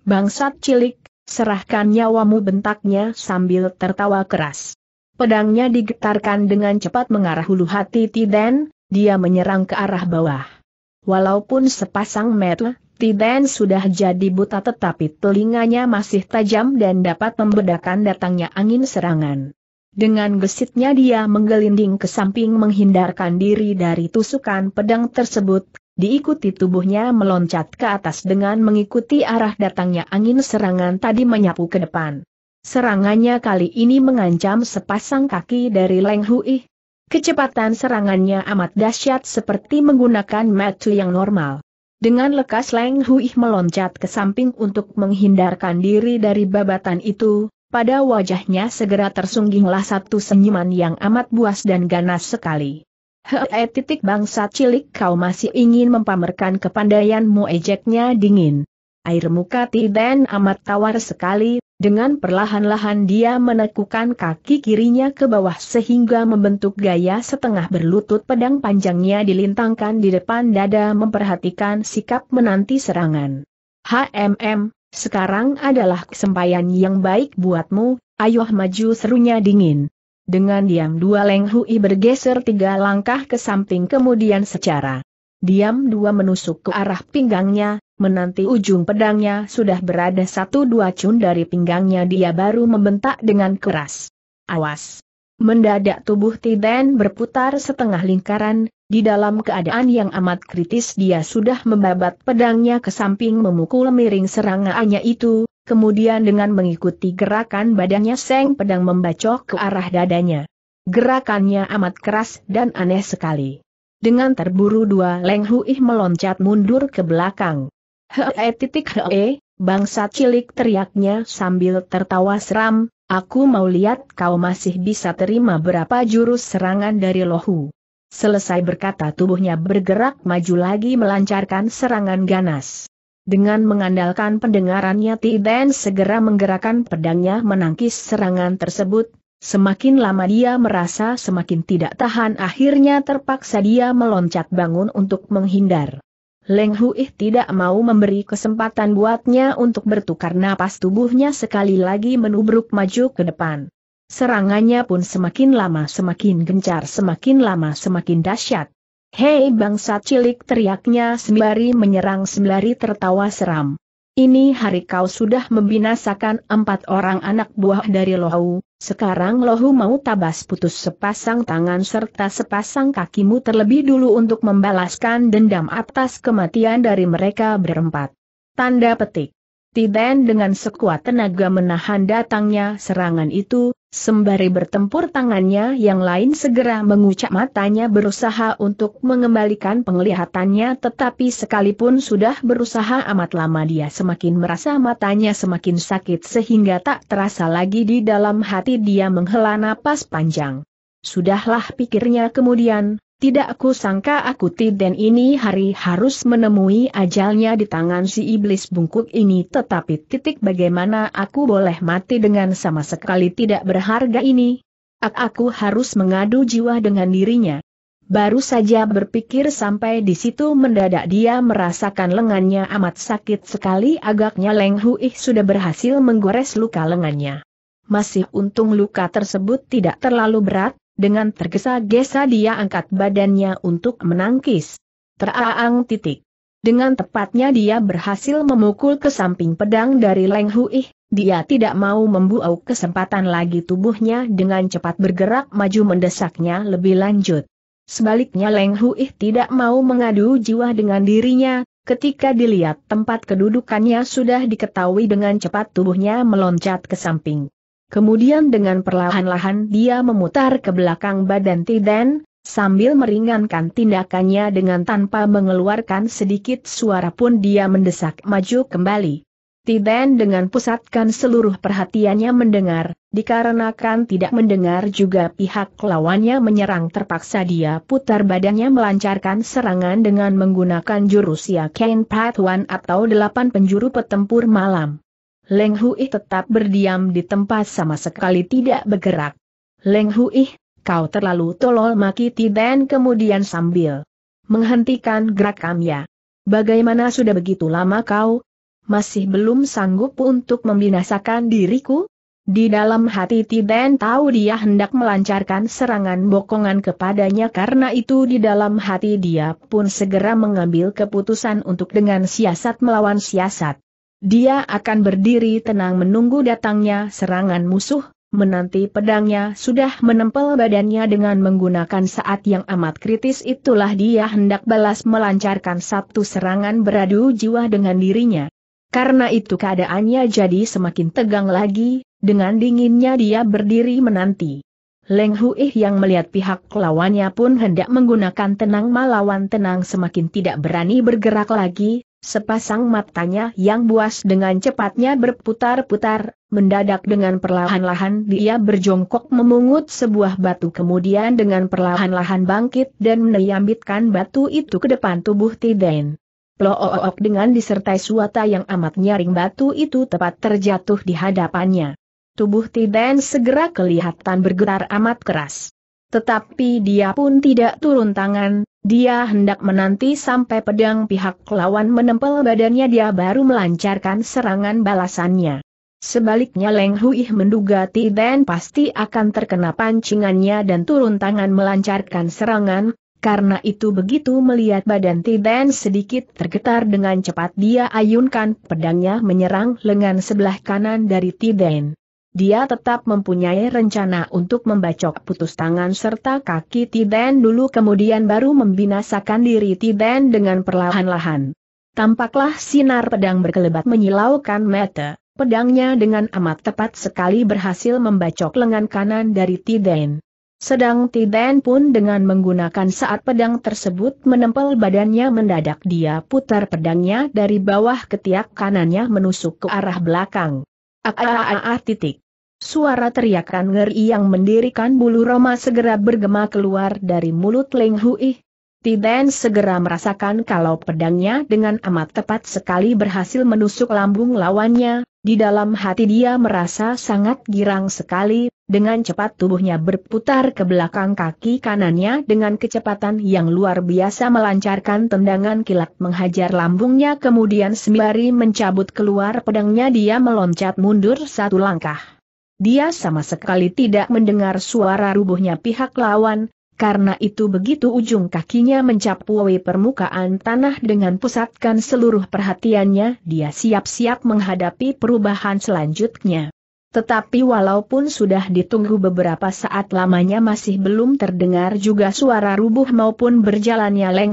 Bangsat cilik, Serahkan nyawamu bentaknya sambil tertawa keras. Pedangnya digetarkan dengan cepat mengarah hulu hati Tiden, dia menyerang ke arah bawah. Walaupun sepasang mata, Tiden sudah jadi buta tetapi telinganya masih tajam dan dapat membedakan datangnya angin serangan. Dengan gesitnya dia menggelinding ke samping menghindarkan diri dari tusukan pedang tersebut, Diikuti tubuhnya meloncat ke atas dengan mengikuti arah datangnya angin serangan tadi menyapu ke depan. Serangannya kali ini mengancam sepasang kaki dari Leng Hui. Kecepatan serangannya amat dahsyat seperti menggunakan metu yang normal. Dengan lekas Leng Hui meloncat ke samping untuk menghindarkan diri dari babatan itu, pada wajahnya segera tersungginglah satu senyuman yang amat buas dan ganas sekali. Hei eh, titik bangsa cilik kau masih ingin mempamerkan kepandaianmu ejeknya dingin. Air muka Tiden amat tawar sekali, dengan perlahan-lahan dia menekukan kaki kirinya ke bawah sehingga membentuk gaya setengah berlutut pedang panjangnya dilintangkan di depan dada memperhatikan sikap menanti serangan. HMM, sekarang adalah kesempatan yang baik buatmu, ayo maju serunya dingin. Dengan diam dua Leng Hui bergeser tiga langkah ke samping kemudian secara diam dua menusuk ke arah pinggangnya, menanti ujung pedangnya sudah berada satu dua cun dari pinggangnya dia baru membentak dengan keras. Awas! Mendadak tubuh Tiden berputar setengah lingkaran, di dalam keadaan yang amat kritis dia sudah membabat pedangnya ke samping memukul miring serangannya itu, kemudian dengan mengikuti gerakan badannya Seng Pedang membacok ke arah dadanya. Gerakannya amat keras dan aneh sekali. Dengan terburu dua Leng Huih meloncat mundur ke belakang. Hee titik hee, bangsa cilik teriaknya sambil tertawa seram, aku mau lihat kau masih bisa terima berapa jurus serangan dari lohu. Selesai berkata tubuhnya bergerak maju lagi melancarkan serangan ganas. Dengan mengandalkan pendengarannya Tiden segera menggerakkan pedangnya menangkis serangan tersebut, semakin lama dia merasa semakin tidak tahan akhirnya terpaksa dia meloncat bangun untuk menghindar. Leng Hui tidak mau memberi kesempatan buatnya untuk bertukar napas tubuhnya sekali lagi menubruk maju ke depan. Serangannya pun semakin lama semakin gencar semakin lama semakin dahsyat. Hei bangsa cilik teriaknya sembari menyerang sembari tertawa seram. Ini hari kau sudah membinasakan empat orang anak buah dari Lohu, sekarang Lohu mau tabas putus sepasang tangan serta sepasang kakimu terlebih dulu untuk membalaskan dendam atas kematian dari mereka berempat. Tanda petik. Tiben dengan sekuat tenaga menahan datangnya serangan itu, sembari bertempur tangannya yang lain segera mengucap matanya berusaha untuk mengembalikan penglihatannya tetapi sekalipun sudah berusaha amat lama dia semakin merasa matanya semakin sakit sehingga tak terasa lagi di dalam hati dia menghela napas panjang. Sudahlah pikirnya kemudian, tidak aku sangka aku tiden ini hari harus menemui ajalnya di tangan si iblis bungkuk ini tetapi titik bagaimana aku boleh mati dengan sama sekali tidak berharga ini. Ak aku harus mengadu jiwa dengan dirinya. Baru saja berpikir sampai di situ mendadak dia merasakan lengannya amat sakit sekali agaknya Leng Huih sudah berhasil menggores luka lengannya. Masih untung luka tersebut tidak terlalu berat, dengan tergesa-gesa dia angkat badannya untuk menangkis. Teraang titik. Dengan tepatnya dia berhasil memukul ke samping pedang dari Leng Hui, dia tidak mau membuau kesempatan lagi tubuhnya dengan cepat bergerak maju mendesaknya lebih lanjut. Sebaliknya Leng Hui tidak mau mengadu jiwa dengan dirinya, ketika dilihat tempat kedudukannya sudah diketahui dengan cepat tubuhnya meloncat ke samping. Kemudian dengan perlahan-lahan dia memutar ke belakang badan Tiden, sambil meringankan tindakannya dengan tanpa mengeluarkan sedikit suara pun dia mendesak maju kembali. Tiden dengan pusatkan seluruh perhatiannya mendengar, dikarenakan tidak mendengar juga pihak lawannya menyerang terpaksa dia putar badannya melancarkan serangan dengan menggunakan jurus Yakin Pat atau delapan penjuru petempur malam. Leng Hui tetap berdiam di tempat sama sekali tidak bergerak. Leng Hui, kau terlalu tolol maki Tiden kemudian sambil menghentikan gerak kami. Bagaimana sudah begitu lama kau? Masih belum sanggup untuk membinasakan diriku? Di dalam hati Tiden tahu dia hendak melancarkan serangan bokongan kepadanya karena itu di dalam hati dia pun segera mengambil keputusan untuk dengan siasat melawan siasat. Dia akan berdiri tenang menunggu datangnya serangan musuh, menanti pedangnya sudah menempel badannya dengan menggunakan saat yang amat kritis itulah dia hendak balas melancarkan satu serangan beradu jiwa dengan dirinya. Karena itu keadaannya jadi semakin tegang lagi, dengan dinginnya dia berdiri menanti. Leng Hui yang melihat pihak lawannya pun hendak menggunakan tenang melawan tenang semakin tidak berani bergerak lagi, Sepasang matanya yang buas dengan cepatnya berputar-putar, mendadak dengan perlahan-lahan dia berjongkok memungut sebuah batu kemudian dengan perlahan-lahan bangkit dan menyambitkan batu itu ke depan tubuh Tiden. Ploook dengan disertai suata yang amat nyaring batu itu tepat terjatuh di hadapannya. Tubuh Tiden segera kelihatan bergetar amat keras. Tetapi dia pun tidak turun tangan, dia hendak menanti sampai pedang pihak lawan menempel badannya dia baru melancarkan serangan balasannya. Sebaliknya Leng Hui menduga Tiden pasti akan terkena pancingannya dan turun tangan melancarkan serangan, karena itu begitu melihat badan Tiden sedikit tergetar dengan cepat dia ayunkan pedangnya menyerang lengan sebelah kanan dari Tiden dia tetap mempunyai rencana untuk membacok putus tangan serta kaki Tiden dulu kemudian baru membinasakan diri Tiden dengan perlahan-lahan. Tampaklah sinar pedang berkelebat menyilaukan mata, pedangnya dengan amat tepat sekali berhasil membacok lengan kanan dari Tiden. Sedang Tiden pun dengan menggunakan saat pedang tersebut menempel badannya mendadak dia putar pedangnya dari bawah ketiak kanannya menusuk ke arah belakang. Aaah titik. Suara teriakan ngeri yang mendirikan bulu Roma segera bergema keluar dari mulut Leng Hui. Tiden segera merasakan kalau pedangnya dengan amat tepat sekali berhasil menusuk lambung lawannya, di dalam hati dia merasa sangat girang sekali, dengan cepat tubuhnya berputar ke belakang kaki kanannya dengan kecepatan yang luar biasa melancarkan tendangan kilat menghajar lambungnya kemudian sembari mencabut keluar pedangnya dia meloncat mundur satu langkah. Dia sama sekali tidak mendengar suara rubuhnya pihak lawan, karena itu begitu ujung kakinya mencapai permukaan tanah dengan pusatkan seluruh perhatiannya, dia siap-siap menghadapi perubahan selanjutnya. Tetapi walaupun sudah ditunggu beberapa saat lamanya masih belum terdengar juga suara rubuh maupun berjalannya Leng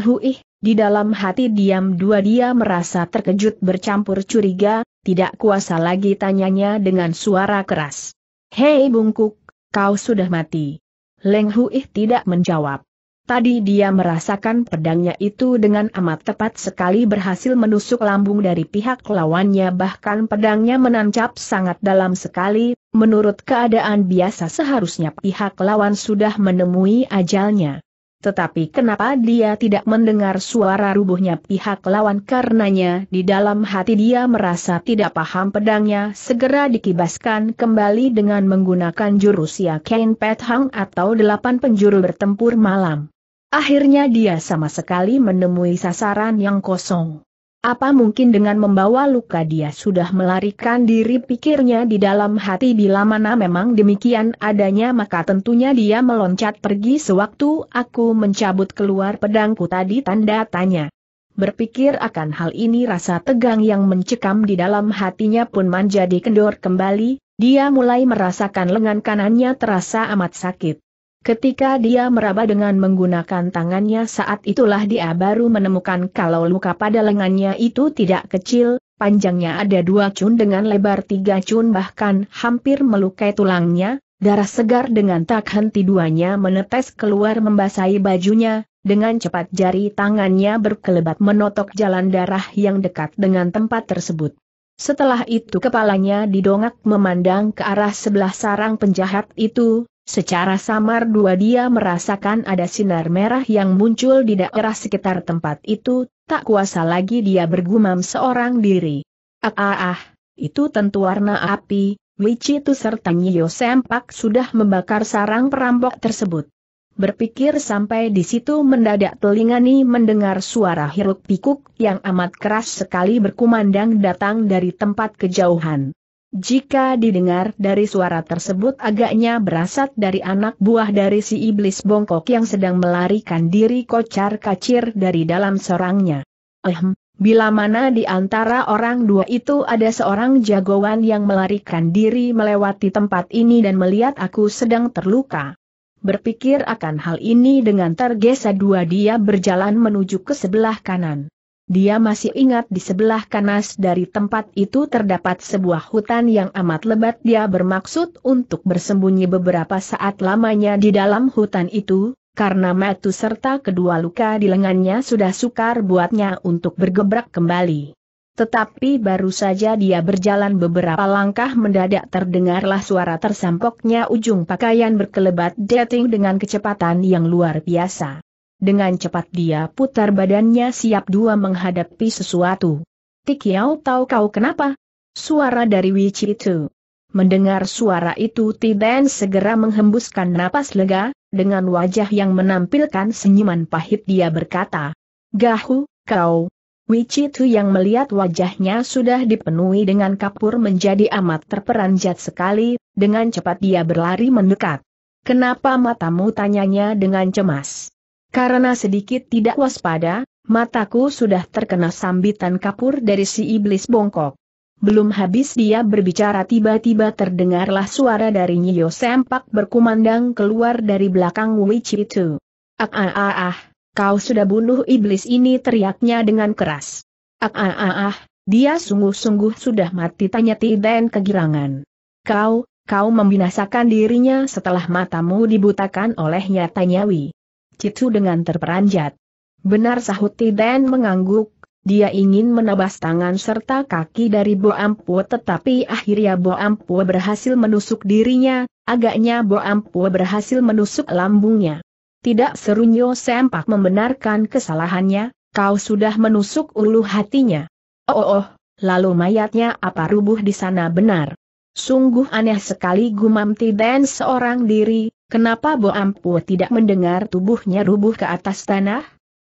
di dalam hati diam dua dia merasa terkejut bercampur curiga, tidak kuasa lagi tanyanya dengan suara keras. Hei bungkuk, kau sudah mati. Leng Huih tidak menjawab. Tadi dia merasakan pedangnya itu dengan amat tepat sekali berhasil menusuk lambung dari pihak lawannya bahkan pedangnya menancap sangat dalam sekali, menurut keadaan biasa seharusnya pihak lawan sudah menemui ajalnya. Tetapi kenapa dia tidak mendengar suara rubuhnya pihak lawan karenanya di dalam hati dia merasa tidak paham pedangnya segera dikibaskan kembali dengan menggunakan jurus Yakin Pet Hang atau delapan penjuru bertempur malam. Akhirnya dia sama sekali menemui sasaran yang kosong. Apa mungkin dengan membawa luka dia sudah melarikan diri pikirnya di dalam hati bila mana memang demikian adanya maka tentunya dia meloncat pergi sewaktu aku mencabut keluar pedangku tadi tanda tanya. Berpikir akan hal ini rasa tegang yang mencekam di dalam hatinya pun menjadi kendor kembali, dia mulai merasakan lengan kanannya terasa amat sakit. Ketika dia meraba dengan menggunakan tangannya saat itulah dia baru menemukan kalau luka pada lengannya itu tidak kecil, panjangnya ada dua cun dengan lebar tiga cun bahkan hampir melukai tulangnya, darah segar dengan tak henti duanya menetes keluar membasahi bajunya, dengan cepat jari tangannya berkelebat menotok jalan darah yang dekat dengan tempat tersebut. Setelah itu kepalanya didongak memandang ke arah sebelah sarang penjahat itu, Secara samar dua dia merasakan ada sinar merah yang muncul di daerah sekitar tempat itu, tak kuasa lagi dia bergumam seorang diri. Ah ah ah, itu tentu warna api, itu serta Nyo Sempak sudah membakar sarang perampok tersebut. Berpikir sampai di situ mendadak telingani mendengar suara hiruk pikuk yang amat keras sekali berkumandang datang dari tempat kejauhan. Jika didengar dari suara tersebut agaknya berasat dari anak buah dari si iblis bongkok yang sedang melarikan diri kocar kacir dari dalam serangnya. Ehem, bila mana di antara orang dua itu ada seorang jagoan yang melarikan diri melewati tempat ini dan melihat aku sedang terluka. Berpikir akan hal ini dengan tergesa dua dia berjalan menuju ke sebelah kanan. Dia masih ingat di sebelah kanas dari tempat itu terdapat sebuah hutan yang amat lebat dia bermaksud untuk bersembunyi beberapa saat lamanya di dalam hutan itu, karena matu serta kedua luka di lengannya sudah sukar buatnya untuk bergebrak kembali. Tetapi baru saja dia berjalan beberapa langkah mendadak terdengarlah suara tersampoknya ujung pakaian berkelebat dating dengan kecepatan yang luar biasa. Dengan cepat dia putar badannya siap dua menghadapi sesuatu. Tikiao tahu kau kenapa? Suara dari Wichi itu. Mendengar suara itu Tiden segera menghembuskan napas lega, dengan wajah yang menampilkan senyuman pahit dia berkata. Gahu, kau. Wichi itu yang melihat wajahnya sudah dipenuhi dengan kapur menjadi amat terperanjat sekali, dengan cepat dia berlari mendekat. Kenapa matamu tanyanya dengan cemas? Karena sedikit tidak waspada, mataku sudah terkena sambitan kapur dari si iblis bongkok. Belum habis dia berbicara tiba-tiba terdengarlah suara dari Nyo Sempak berkumandang keluar dari belakang Wichi itu. Ah ah ah ah, kau sudah bunuh iblis ini teriaknya dengan keras. Ah ah ah ah, dia sungguh-sungguh sudah mati tanya Tiden kegirangan. Kau, kau membinasakan dirinya setelah matamu dibutakan olehnya tanyawi. Cicu dengan terperanjat. Benar sahut Tiden mengangguk, dia ingin menabas tangan serta kaki dari Bo Ampu tetapi akhirnya Bo Ampu berhasil menusuk dirinya, agaknya Bo Ampu berhasil menusuk lambungnya. Tidak serunyo sempak membenarkan kesalahannya, kau sudah menusuk ulu hatinya. Oh oh, oh lalu mayatnya apa rubuh di sana benar? Sungguh aneh sekali gumam Tiden seorang diri, Kenapa Bo Ampu tidak mendengar tubuhnya rubuh ke atas tanah?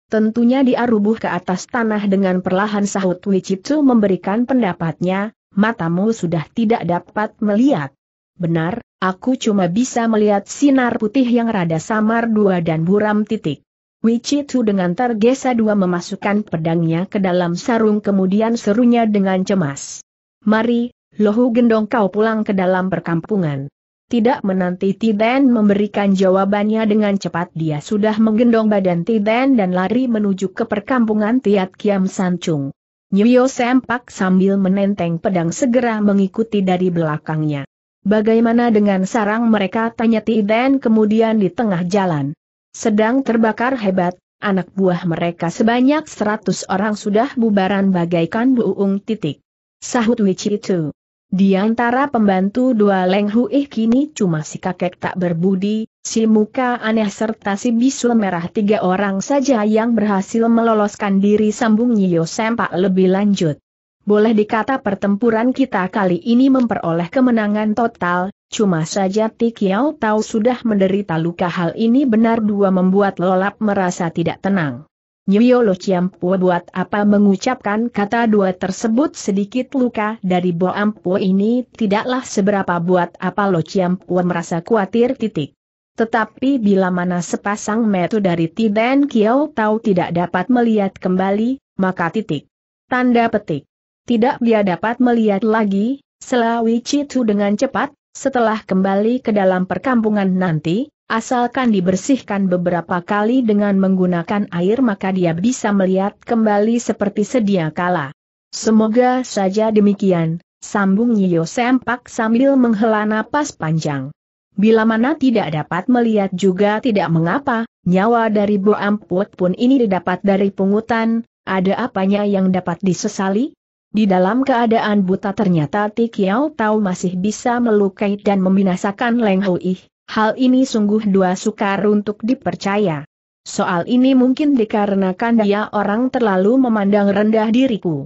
Tentunya dia rubuh ke atas tanah dengan perlahan sahut Wicitu memberikan pendapatnya, matamu sudah tidak dapat melihat. Benar, aku cuma bisa melihat sinar putih yang rada samar dua dan buram titik. Wicitu dengan tergesa dua memasukkan pedangnya ke dalam sarung kemudian serunya dengan cemas. Mari, lohu gendong kau pulang ke dalam perkampungan tidak menanti Tiden memberikan jawabannya dengan cepat dia sudah menggendong badan Tiden dan lari menuju ke perkampungan Tiat Kiam Sancung. Nyuyo sempak sambil menenteng pedang segera mengikuti dari belakangnya. Bagaimana dengan sarang mereka tanya Tiden kemudian di tengah jalan. Sedang terbakar hebat, anak buah mereka sebanyak seratus orang sudah bubaran bagaikan buung titik. Sahut Wichitu. Di antara pembantu dua Leng Hui kini cuma si kakek tak berbudi, si muka aneh serta si bisul merah tiga orang saja yang berhasil meloloskan diri sambung Nyo Sempak lebih lanjut. Boleh dikata pertempuran kita kali ini memperoleh kemenangan total, cuma saja Tikiao tahu sudah menderita luka hal ini benar dua membuat lolap merasa tidak tenang. Nyo Lo Chiampu buat apa mengucapkan kata dua tersebut sedikit luka dari Bo Ampu ini tidaklah seberapa buat apa Lo Chiampu merasa khawatir titik. Tetapi bila mana sepasang metu dari Tiden Kiao tahu tidak dapat melihat kembali, maka titik. Tanda petik. Tidak dia dapat melihat lagi, Selawi Citu dengan cepat, setelah kembali ke dalam perkampungan nanti, Asalkan dibersihkan beberapa kali dengan menggunakan air maka dia bisa melihat kembali seperti sedia kala. Semoga saja demikian, sambung Nyiyo Sempak sambil menghela napas panjang. Bila mana tidak dapat melihat juga tidak mengapa, nyawa dari Bu Amput pun ini didapat dari pungutan, ada apanya yang dapat disesali? Di dalam keadaan buta ternyata Tikiao tahu masih bisa melukai dan membinasakan Leng Hui. Hal ini sungguh dua sukar untuk dipercaya. Soal ini mungkin dikarenakan dia orang terlalu memandang rendah diriku.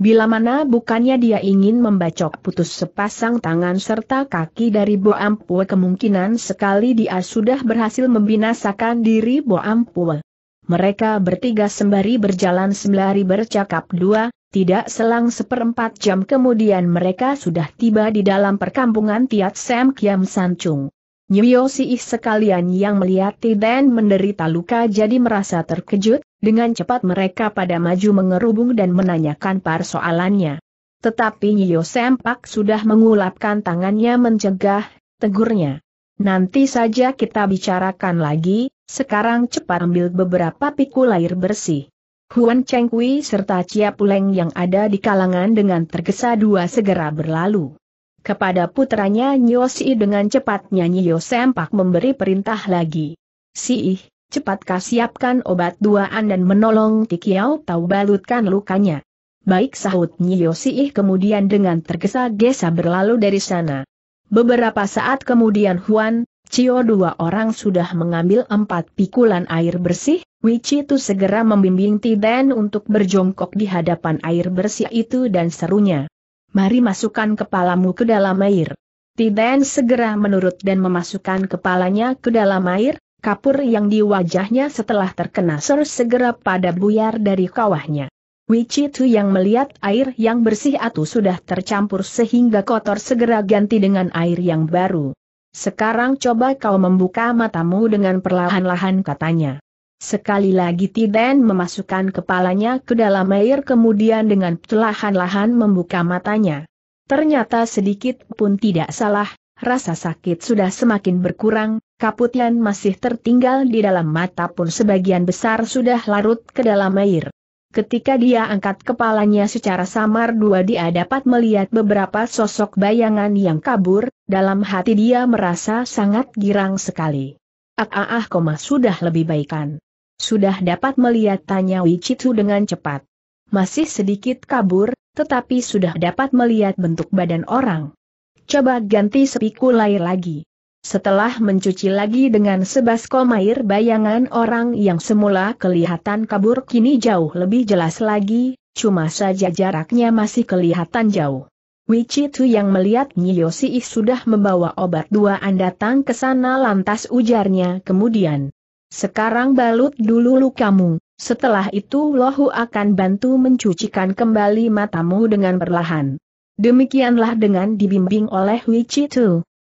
Bila mana bukannya dia ingin membacok putus sepasang tangan serta kaki dari Bo Ampue kemungkinan sekali dia sudah berhasil membinasakan diri Bo Ampue. Mereka bertiga sembari berjalan sembari bercakap dua, tidak selang seperempat jam kemudian mereka sudah tiba di dalam perkampungan Tiat Sam Kiam Sancung. Siih sekalian yang melihat Tiden menderita luka jadi merasa terkejut, dengan cepat mereka pada maju mengerubung dan menanyakan soalannya. Tetapi Nyo Sempak sudah mengulapkan tangannya mencegah, tegurnya. Nanti saja kita bicarakan lagi, sekarang cepat ambil beberapa pikul air bersih. Huan Cheng Kui serta Chia Puleng yang ada di kalangan dengan tergesa dua segera berlalu. Kepada putranya Nyosi dengan cepatnya Nyo Sempak memberi perintah lagi. Siih, cepat kau siapkan obat duaan dan menolong Tikiau tahu balutkan lukanya. Baik sahut Nyo Ih kemudian dengan tergesa-gesa berlalu dari sana. Beberapa saat kemudian Huan, Cio dua orang sudah mengambil empat pikulan air bersih, Wichi itu segera membimbing Tiden untuk berjongkok di hadapan air bersih itu dan serunya mari masukkan kepalamu ke dalam air. Tiden segera menurut dan memasukkan kepalanya ke dalam air, kapur yang di wajahnya setelah terkena sor segera pada buyar dari kawahnya. Wicitu yang melihat air yang bersih atau sudah tercampur sehingga kotor segera ganti dengan air yang baru. Sekarang coba kau membuka matamu dengan perlahan-lahan katanya. Sekali lagi Tiden memasukkan kepalanya ke dalam air kemudian dengan perlahan-lahan membuka matanya. Ternyata sedikit pun tidak salah, rasa sakit sudah semakin berkurang, kaputian masih tertinggal di dalam mata pun sebagian besar sudah larut ke dalam air. Ketika dia angkat kepalanya secara samar dua dia dapat melihat beberapa sosok bayangan yang kabur, dalam hati dia merasa sangat girang sekali. Ah ah ah sudah lebih baikan. Sudah dapat melihat tanya Wichitu dengan cepat. Masih sedikit kabur, tetapi sudah dapat melihat bentuk badan orang. Coba ganti sepiku lain lagi. Setelah mencuci lagi dengan sebaskom air bayangan orang yang semula kelihatan kabur kini jauh lebih jelas lagi, cuma saja jaraknya masih kelihatan jauh. Wichitu yang melihat Nyosi sudah membawa obat duaan datang ke sana lantas ujarnya kemudian. Sekarang balut dulu lukamu, setelah itu lohu akan bantu mencucikan kembali matamu dengan perlahan. Demikianlah dengan dibimbing oleh Tu,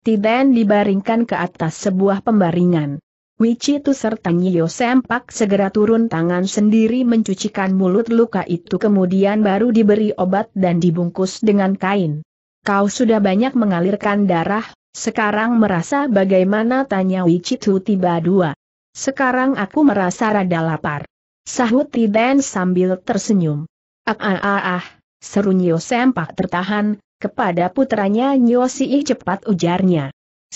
Tiden dibaringkan ke atas sebuah pembaringan. Tu serta Nyo Sempak segera turun tangan sendiri mencucikan mulut luka itu kemudian baru diberi obat dan dibungkus dengan kain. Kau sudah banyak mengalirkan darah, sekarang merasa bagaimana tanya Tu tiba dua. Sekarang aku merasa rada lapar. Sahut Tiden sambil tersenyum. Ah ah ah ah, seru Nyo Sempak tertahan, kepada putranya Nyo Siih cepat ujarnya.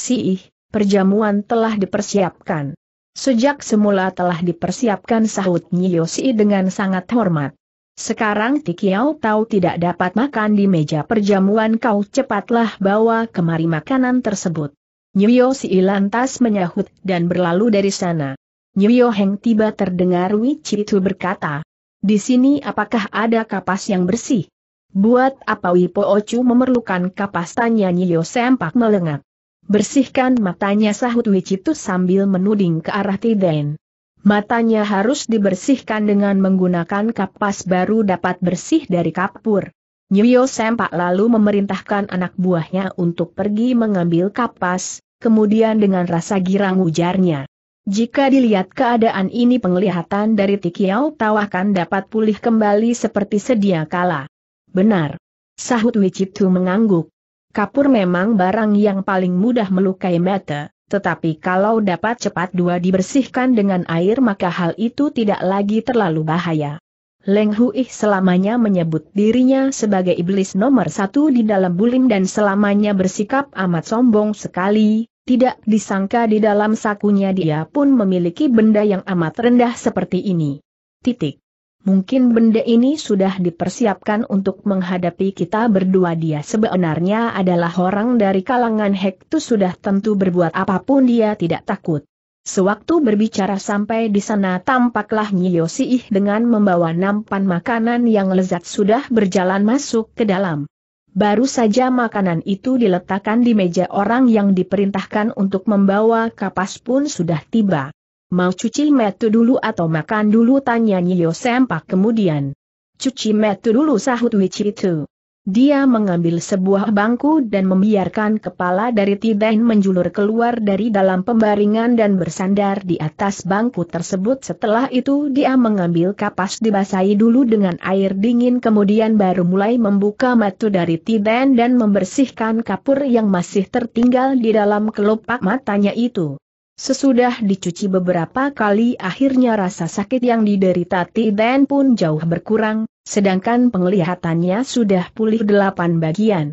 Ih, perjamuan telah dipersiapkan. Sejak semula telah dipersiapkan sahut Nyiyosi dengan sangat hormat. Sekarang Tikiao tahu tidak dapat makan di meja perjamuan kau cepatlah bawa kemari makanan tersebut. Nyuyo Si lantas menyahut dan berlalu dari sana. Nyuyo Heng tiba terdengar Wichi itu berkata, di sini apakah ada kapas yang bersih? Buat apa Wipo Ocu memerlukan kapas tanya Nyuyo sempak melengak. Bersihkan matanya sahut itu sambil menuding ke arah Tiden. Matanya harus dibersihkan dengan menggunakan kapas baru dapat bersih dari kapur. Nyuyo Sempak lalu memerintahkan anak buahnya untuk pergi mengambil kapas, kemudian dengan rasa girang ujarnya. Jika dilihat keadaan ini penglihatan dari Tikiau akan dapat pulih kembali seperti sedia kala. Benar. Sahut Wicitu mengangguk. Kapur memang barang yang paling mudah melukai mata, tetapi kalau dapat cepat dua dibersihkan dengan air maka hal itu tidak lagi terlalu bahaya. Leng Hui selamanya menyebut dirinya sebagai iblis nomor satu di dalam bulim dan selamanya bersikap amat sombong sekali, tidak disangka di dalam sakunya dia pun memiliki benda yang amat rendah seperti ini. Titik. Mungkin benda ini sudah dipersiapkan untuk menghadapi kita berdua dia sebenarnya adalah orang dari kalangan Hektus sudah tentu berbuat apapun dia tidak takut. Sewaktu berbicara sampai di sana tampaklah Nyiyosiih dengan membawa nampan makanan yang lezat sudah berjalan masuk ke dalam. Baru saja makanan itu diletakkan di meja orang yang diperintahkan untuk membawa kapas pun sudah tiba. Mau cuci metu dulu atau makan dulu tanya Nyo Sempak kemudian. Cuci metu dulu sahut Wichitu. Dia mengambil sebuah bangku dan membiarkan kepala dari Tidain menjulur keluar dari dalam pembaringan dan bersandar di atas bangku tersebut. Setelah itu dia mengambil kapas dibasahi dulu dengan air dingin kemudian baru mulai membuka mata dari Tidain dan membersihkan kapur yang masih tertinggal di dalam kelopak matanya itu. Sesudah dicuci beberapa kali akhirnya rasa sakit yang diderita Tiden pun jauh berkurang, sedangkan penglihatannya sudah pulih delapan bagian.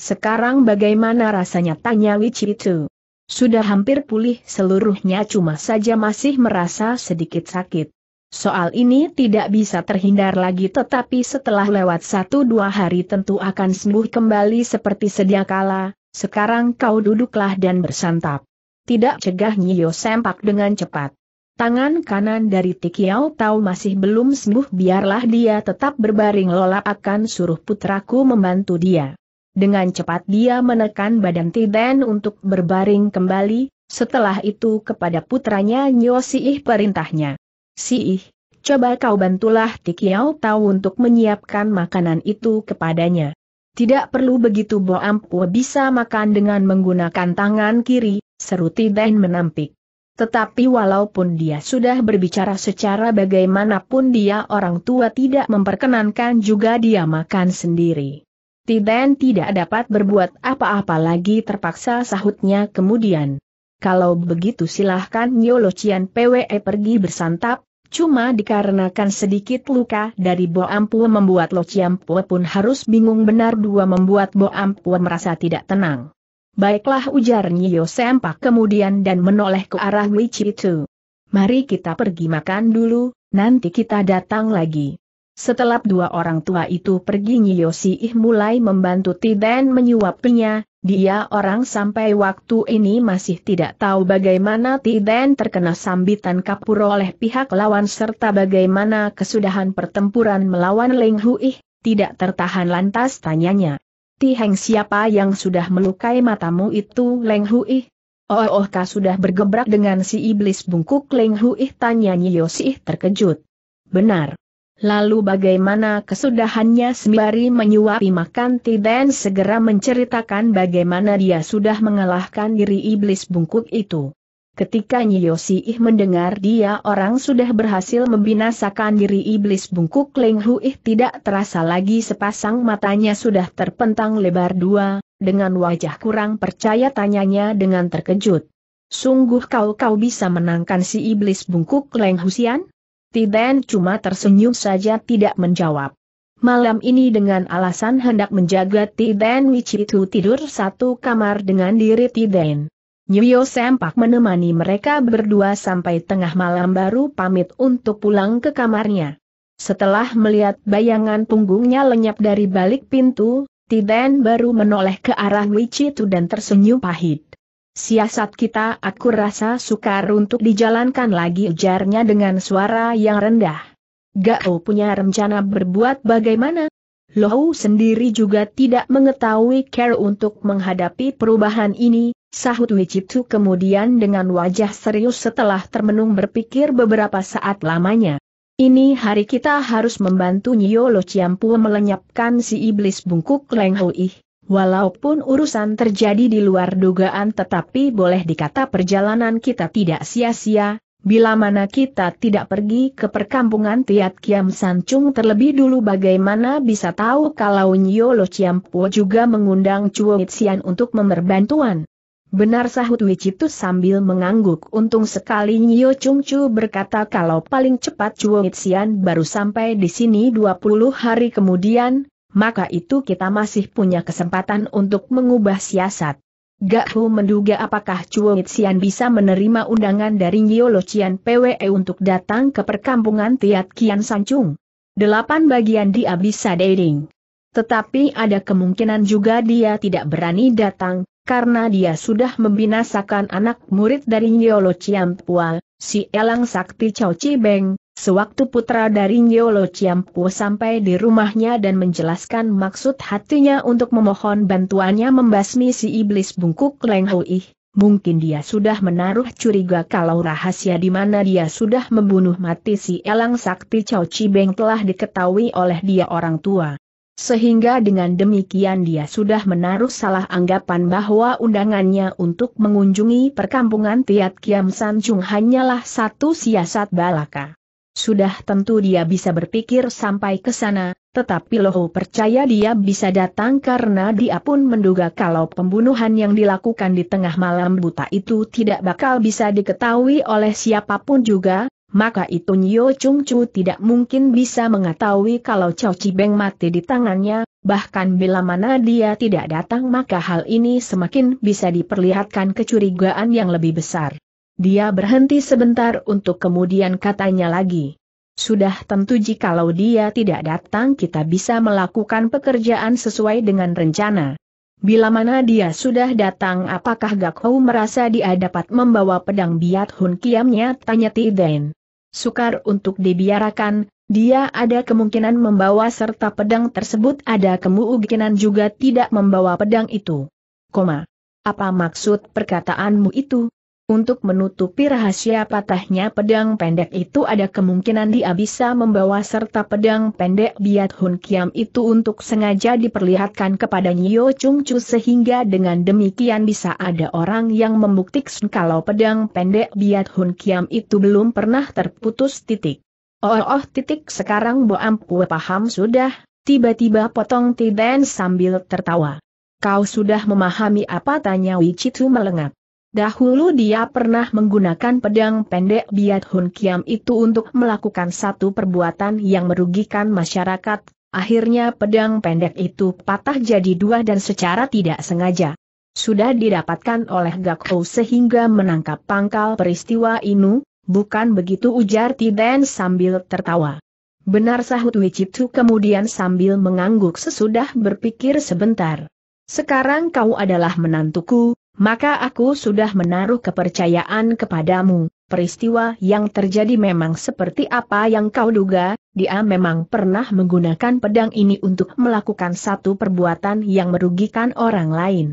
Sekarang bagaimana rasanya tanya itu? Sudah hampir pulih seluruhnya cuma saja masih merasa sedikit sakit. Soal ini tidak bisa terhindar lagi tetapi setelah lewat satu dua hari tentu akan sembuh kembali seperti sedia kala, sekarang kau duduklah dan bersantap tidak cegah Nyiyo sempak dengan cepat. Tangan kanan dari Tikiao tahu masih belum sembuh biarlah dia tetap berbaring lolap akan suruh putraku membantu dia. Dengan cepat dia menekan badan Tiden untuk berbaring kembali, setelah itu kepada putranya Nyo Siih perintahnya. Siih, coba kau bantulah Tikiao tahu untuk menyiapkan makanan itu kepadanya. Tidak perlu begitu Bo Ampu bisa makan dengan menggunakan tangan kiri, seru Tidain menampik. Tetapi walaupun dia sudah berbicara secara bagaimanapun dia orang tua tidak memperkenankan juga dia makan sendiri. Tidain tidak dapat berbuat apa-apa lagi terpaksa sahutnya kemudian. Kalau begitu silahkan Nyolo Cian PWE pergi bersantap, cuma dikarenakan sedikit luka dari Bo Ampu membuat Lo Cian e pun harus bingung benar dua membuat Bo Ampu merasa tidak tenang. Baiklah ujar Nyo Sempak kemudian dan menoleh ke arah Wichi itu. Mari kita pergi makan dulu, nanti kita datang lagi. Setelah dua orang tua itu pergi Nyo ih mulai membantu Tiden menyuapinya, dia orang sampai waktu ini masih tidak tahu bagaimana Tiden terkena sambitan kapur oleh pihak lawan serta bagaimana kesudahan pertempuran melawan Leng ih tidak tertahan lantas tanyanya. Tiheng siapa yang sudah melukai matamu itu Leng Hui? Oh, oh, kah sudah bergebrak dengan si iblis bungkuk Leng Hui tanya si terkejut. Benar. Lalu bagaimana kesudahannya sembari menyuapi makan Tiden segera menceritakan bagaimana dia sudah mengalahkan diri iblis bungkuk itu. Ketika Nyi Yosi ih mendengar dia orang sudah berhasil membinasakan diri iblis bungkuk Leng Hu ih tidak terasa lagi sepasang matanya sudah terpentang lebar dua, dengan wajah kurang percaya tanyanya dengan terkejut. Sungguh kau kau bisa menangkan si iblis bungkuk Leng Husian? Tiden cuma tersenyum saja tidak menjawab. Malam ini dengan alasan hendak menjaga Tiden Wichitu tidur satu kamar dengan diri Tiden. Nyo Sempak menemani mereka berdua sampai tengah malam baru pamit untuk pulang ke kamarnya. Setelah melihat bayangan punggungnya lenyap dari balik pintu, Tiden baru menoleh ke arah Wichitu dan tersenyum pahit. Siasat kita aku rasa sukar untuk dijalankan lagi ujarnya dengan suara yang rendah. Gak punya rencana berbuat bagaimana? Lohu sendiri juga tidak mengetahui care untuk menghadapi perubahan ini, sahut Wiciptu kemudian dengan wajah serius setelah termenung berpikir beberapa saat lamanya. Ini hari kita harus membantu Lo Ciampu melenyapkan si iblis bungkuk Leng Hui. Walaupun urusan terjadi di luar dugaan tetapi boleh dikata perjalanan kita tidak sia-sia, Bila mana kita tidak pergi ke perkampungan Tiat Kiam Sancung terlebih dulu bagaimana bisa tahu kalau Chiam Po juga mengundang Chuo Xian untuk memberbantuan. Benar sahut Wicitu sambil mengangguk untung sekali Nyo Chung Chu berkata kalau paling cepat Chuo Xian baru sampai di sini 20 hari kemudian, maka itu kita masih punya kesempatan untuk mengubah siasat. Gak Hu menduga apakah Chuo Xian bisa menerima undangan dari Lo Qian PWE untuk datang ke perkampungan Tiat Kian Sancung. Delapan bagian dia bisa dating. Tetapi ada kemungkinan juga dia tidak berani datang, karena dia sudah membinasakan anak murid dari Lo Qian Pua, si Elang Sakti Chao Chi Beng, Sewaktu putra dari Nyolo Chiampu sampai di rumahnya dan menjelaskan maksud hatinya untuk memohon bantuannya membasmi si iblis bungkuk Leng Hui, mungkin dia sudah menaruh curiga kalau rahasia di mana dia sudah membunuh mati si Elang Sakti Chao Chibeng telah diketahui oleh dia orang tua. Sehingga dengan demikian dia sudah menaruh salah anggapan bahwa undangannya untuk mengunjungi perkampungan Tiat Kiam San Chung hanyalah satu siasat balaka. Sudah tentu dia bisa berpikir sampai ke sana, tetapi Loho percaya dia bisa datang karena dia pun menduga kalau pembunuhan yang dilakukan di tengah malam buta itu tidak bakal bisa diketahui oleh siapapun juga, maka itu Nyo Chung Chu tidak mungkin bisa mengetahui kalau Chow Beng mati di tangannya, bahkan bila mana dia tidak datang maka hal ini semakin bisa diperlihatkan kecurigaan yang lebih besar. Dia berhenti sebentar untuk kemudian katanya lagi. Sudah tentu jikalau dia tidak datang kita bisa melakukan pekerjaan sesuai dengan rencana. Bila mana dia sudah datang apakah Gakhou merasa dia dapat membawa pedang biat Hun Kiamnya tanya Tiden. Sukar untuk dibiarkan, dia ada kemungkinan membawa serta pedang tersebut ada kemungkinan juga tidak membawa pedang itu. Koma. Apa maksud perkataanmu itu? Untuk menutupi rahasia patahnya pedang pendek itu ada kemungkinan dia bisa membawa serta pedang pendek Biat Hun Kiam itu untuk sengaja diperlihatkan kepada Nyo Chung Chu sehingga dengan demikian bisa ada orang yang membuktikan kalau pedang pendek Biat Hun Kiam itu belum pernah terputus titik. Oh, oh titik sekarang Bo Ampue paham sudah, tiba-tiba potong Tiden sambil tertawa. Kau sudah memahami apa tanya Wicitu melengak. Dahulu dia pernah menggunakan pedang pendek Biat Hun Kiam itu untuk melakukan satu perbuatan yang merugikan masyarakat, akhirnya pedang pendek itu patah jadi dua dan secara tidak sengaja. Sudah didapatkan oleh Gakou sehingga menangkap pangkal peristiwa ini, bukan begitu ujar Tiden sambil tertawa. Benar sahut Tu kemudian sambil mengangguk sesudah berpikir sebentar. Sekarang kau adalah menantuku, maka aku sudah menaruh kepercayaan kepadamu. Peristiwa yang terjadi memang seperti apa yang kau duga, dia memang pernah menggunakan pedang ini untuk melakukan satu perbuatan yang merugikan orang lain.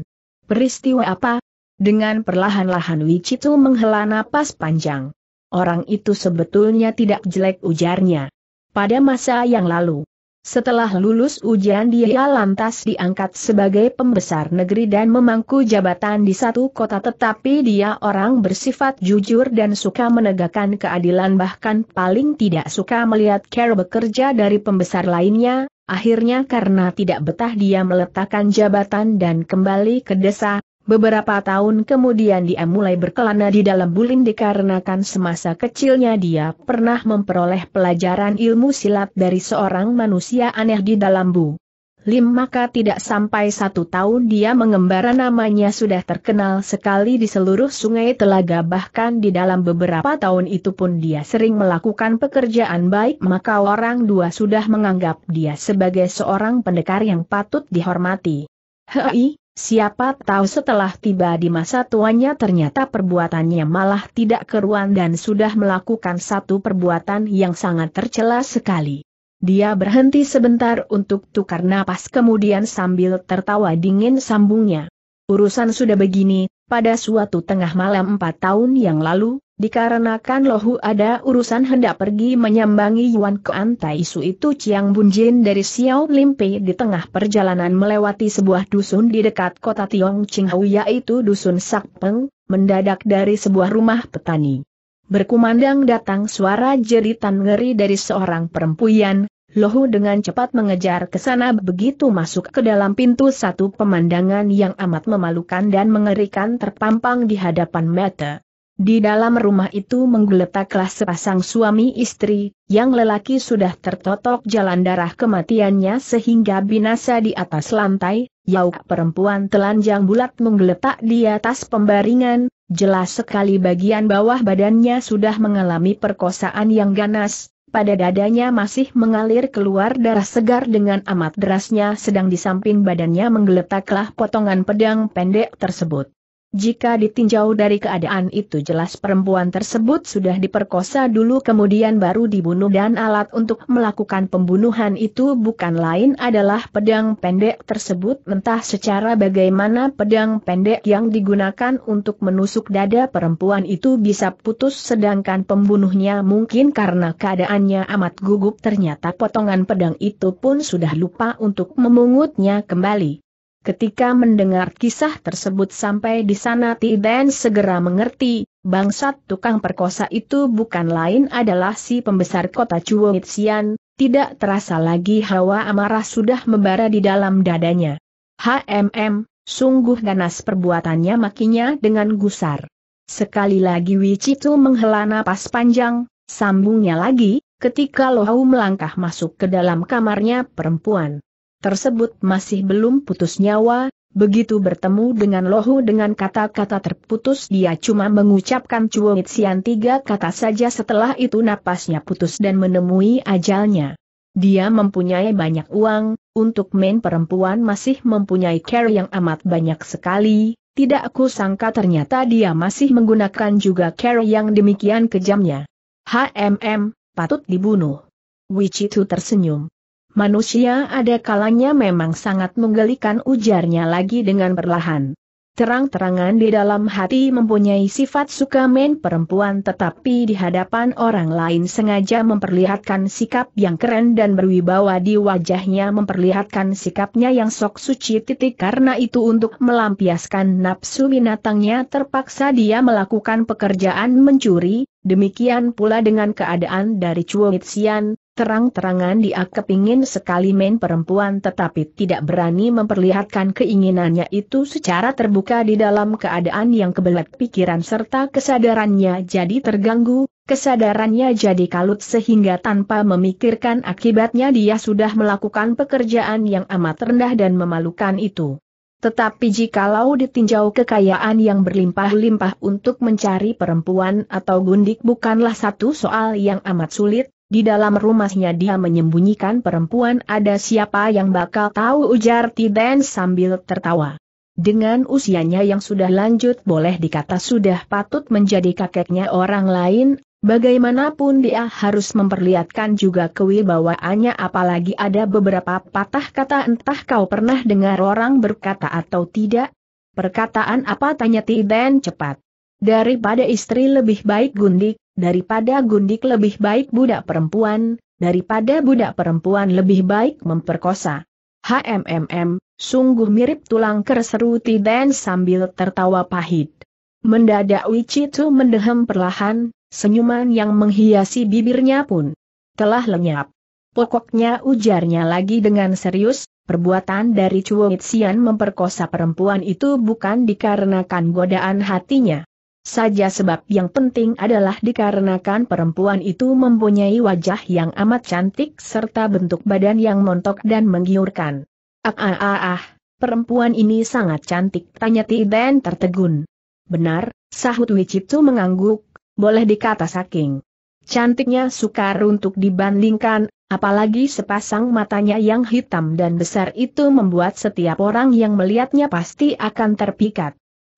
Peristiwa apa? Dengan perlahan-lahan Wichitu menghela napas panjang. Orang itu sebetulnya tidak jelek ujarnya. Pada masa yang lalu, setelah lulus ujian dia lantas diangkat sebagai pembesar negeri dan memangku jabatan di satu kota tetapi dia orang bersifat jujur dan suka menegakkan keadilan bahkan paling tidak suka melihat care bekerja dari pembesar lainnya, akhirnya karena tidak betah dia meletakkan jabatan dan kembali ke desa, Beberapa tahun kemudian dia mulai berkelana di dalam bulim dikarenakan semasa kecilnya dia pernah memperoleh pelajaran ilmu silat dari seorang manusia aneh di dalam bu. Lim maka tidak sampai satu tahun dia mengembara namanya sudah terkenal sekali di seluruh sungai telaga bahkan di dalam beberapa tahun itu pun dia sering melakukan pekerjaan baik maka orang dua sudah menganggap dia sebagai seorang pendekar yang patut dihormati. Hei, Siapa tahu setelah tiba di masa tuanya ternyata perbuatannya malah tidak keruan dan sudah melakukan satu perbuatan yang sangat tercela sekali. Dia berhenti sebentar untuk tukar napas kemudian sambil tertawa dingin sambungnya. Urusan sudah begini, pada suatu tengah malam empat tahun yang lalu, dikarenakan Lohu ada urusan hendak pergi menyambangi Yuan Ke Tai itu Chiang Bun Jin dari Xiao Limpe di tengah perjalanan melewati sebuah dusun di dekat kota Tiong Qinghao yaitu dusun Sakpeng, mendadak dari sebuah rumah petani. Berkumandang datang suara jeritan ngeri dari seorang perempuan, Lohu dengan cepat mengejar ke sana begitu masuk ke dalam pintu satu pemandangan yang amat memalukan dan mengerikan terpampang di hadapan mata. Di dalam rumah itu menggeletaklah sepasang suami istri, yang lelaki sudah tertotok jalan darah kematiannya sehingga binasa di atas lantai, yauk perempuan telanjang bulat menggeletak di atas pembaringan, jelas sekali bagian bawah badannya sudah mengalami perkosaan yang ganas, pada dadanya masih mengalir keluar darah segar dengan amat derasnya sedang di samping badannya menggeletaklah potongan pedang pendek tersebut. Jika ditinjau dari keadaan itu jelas perempuan tersebut sudah diperkosa dulu kemudian baru dibunuh dan alat untuk melakukan pembunuhan itu bukan lain adalah pedang pendek tersebut entah secara bagaimana pedang pendek yang digunakan untuk menusuk dada perempuan itu bisa putus sedangkan pembunuhnya mungkin karena keadaannya amat gugup ternyata potongan pedang itu pun sudah lupa untuk memungutnya kembali. Ketika mendengar kisah tersebut sampai di sana Tiden segera mengerti, bangsat tukang perkosa itu bukan lain adalah si pembesar kota Chuomitsian, tidak terasa lagi hawa amarah sudah membara di dalam dadanya. HMM, sungguh ganas perbuatannya makinya dengan gusar. Sekali lagi Wichitu menghela napas panjang, sambungnya lagi, ketika Lohau melangkah masuk ke dalam kamarnya perempuan tersebut masih belum putus nyawa, begitu bertemu dengan Lohu dengan kata-kata terputus dia cuma mengucapkan cuit sian tiga kata saja setelah itu napasnya putus dan menemui ajalnya. Dia mempunyai banyak uang, untuk main perempuan masih mempunyai care yang amat banyak sekali, tidak aku sangka ternyata dia masih menggunakan juga care yang demikian kejamnya. HMM, patut dibunuh. Wichitu tersenyum. Manusia ada kalanya memang sangat menggelikan ujarnya lagi dengan perlahan. Terang-terangan di dalam hati mempunyai sifat suka main perempuan tetapi di hadapan orang lain sengaja memperlihatkan sikap yang keren dan berwibawa di wajahnya memperlihatkan sikapnya yang sok suci titik karena itu untuk melampiaskan nafsu binatangnya terpaksa dia melakukan pekerjaan mencuri, demikian pula dengan keadaan dari Chuo Xian, Terang-terangan dia kepingin sekali main perempuan tetapi tidak berani memperlihatkan keinginannya itu secara terbuka di dalam keadaan yang kebelet pikiran serta kesadarannya jadi terganggu, kesadarannya jadi kalut sehingga tanpa memikirkan akibatnya dia sudah melakukan pekerjaan yang amat rendah dan memalukan itu. Tetapi jikalau ditinjau kekayaan yang berlimpah-limpah untuk mencari perempuan atau gundik bukanlah satu soal yang amat sulit, di dalam rumahnya dia menyembunyikan perempuan ada siapa yang bakal tahu ujar Tiden sambil tertawa. Dengan usianya yang sudah lanjut boleh dikata sudah patut menjadi kakeknya orang lain, bagaimanapun dia harus memperlihatkan juga kewibawaannya apalagi ada beberapa patah kata entah kau pernah dengar orang berkata atau tidak. Perkataan apa tanya Tiden cepat. Daripada istri lebih baik gundik, Daripada gundik lebih baik budak perempuan, daripada budak perempuan lebih baik memperkosa. HMMM, sungguh mirip tulang kerseru Tiden sambil tertawa pahit. Mendadak Wicitu mendehem perlahan, senyuman yang menghiasi bibirnya pun telah lenyap. Pokoknya ujarnya lagi dengan serius, perbuatan dari Chuo Xian memperkosa perempuan itu bukan dikarenakan godaan hatinya. Saja sebab yang penting adalah dikarenakan perempuan itu mempunyai wajah yang amat cantik serta bentuk badan yang montok dan menggiurkan. Ah ah ah ah, perempuan ini sangat cantik tanya Tiden tertegun. Benar, sahut Wiciptu mengangguk, boleh dikata saking. Cantiknya sukar untuk dibandingkan, apalagi sepasang matanya yang hitam dan besar itu membuat setiap orang yang melihatnya pasti akan terpikat.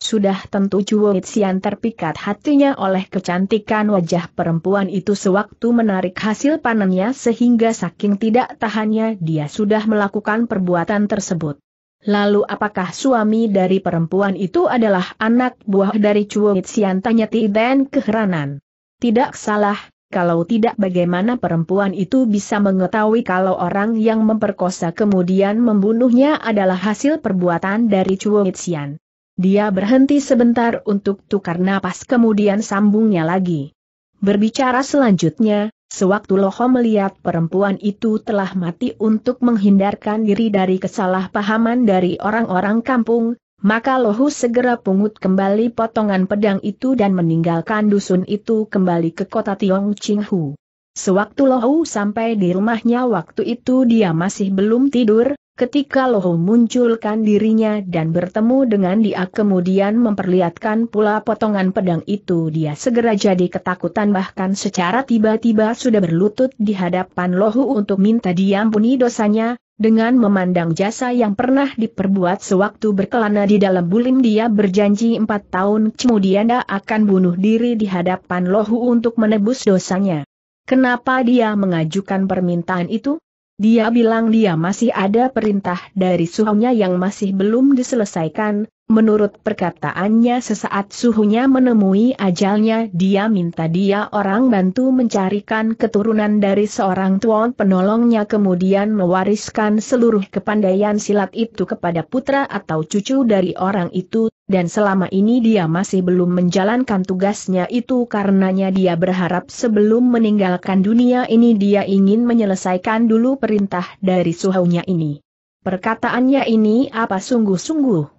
Sudah tentu Chuo Xian terpikat hatinya oleh kecantikan wajah perempuan itu sewaktu menarik hasil panennya sehingga saking tidak tahannya dia sudah melakukan perbuatan tersebut. Lalu apakah suami dari perempuan itu adalah anak buah dari Chuo Xian tanya Tiden keheranan. Tidak salah, kalau tidak bagaimana perempuan itu bisa mengetahui kalau orang yang memperkosa kemudian membunuhnya adalah hasil perbuatan dari Chuo Xian. Dia berhenti sebentar untuk tukar napas kemudian sambungnya lagi. Berbicara selanjutnya, sewaktu Loho melihat perempuan itu telah mati untuk menghindarkan diri dari kesalahpahaman dari orang-orang kampung, maka Lohu segera pungut kembali potongan pedang itu dan meninggalkan dusun itu kembali ke kota Tiong Hu. Sewaktu Lohu sampai di rumahnya waktu itu dia masih belum tidur, ketika Lohu munculkan dirinya dan bertemu dengan dia kemudian memperlihatkan pula potongan pedang itu dia segera jadi ketakutan bahkan secara tiba-tiba sudah berlutut di hadapan Lohu untuk minta diampuni dosanya, dengan memandang jasa yang pernah diperbuat sewaktu berkelana di dalam bulim dia berjanji empat tahun kemudian dia akan bunuh diri di hadapan Lohu untuk menebus dosanya. Kenapa dia mengajukan permintaan itu? Dia bilang dia masih ada perintah dari suhunya yang masih belum diselesaikan, Menurut perkataannya sesaat suhunya menemui ajalnya dia minta dia orang bantu mencarikan keturunan dari seorang tuan penolongnya kemudian mewariskan seluruh kepandaian silat itu kepada putra atau cucu dari orang itu, dan selama ini dia masih belum menjalankan tugasnya itu karenanya dia berharap sebelum meninggalkan dunia ini dia ingin menyelesaikan dulu perintah dari suhunya ini. Perkataannya ini apa sungguh-sungguh?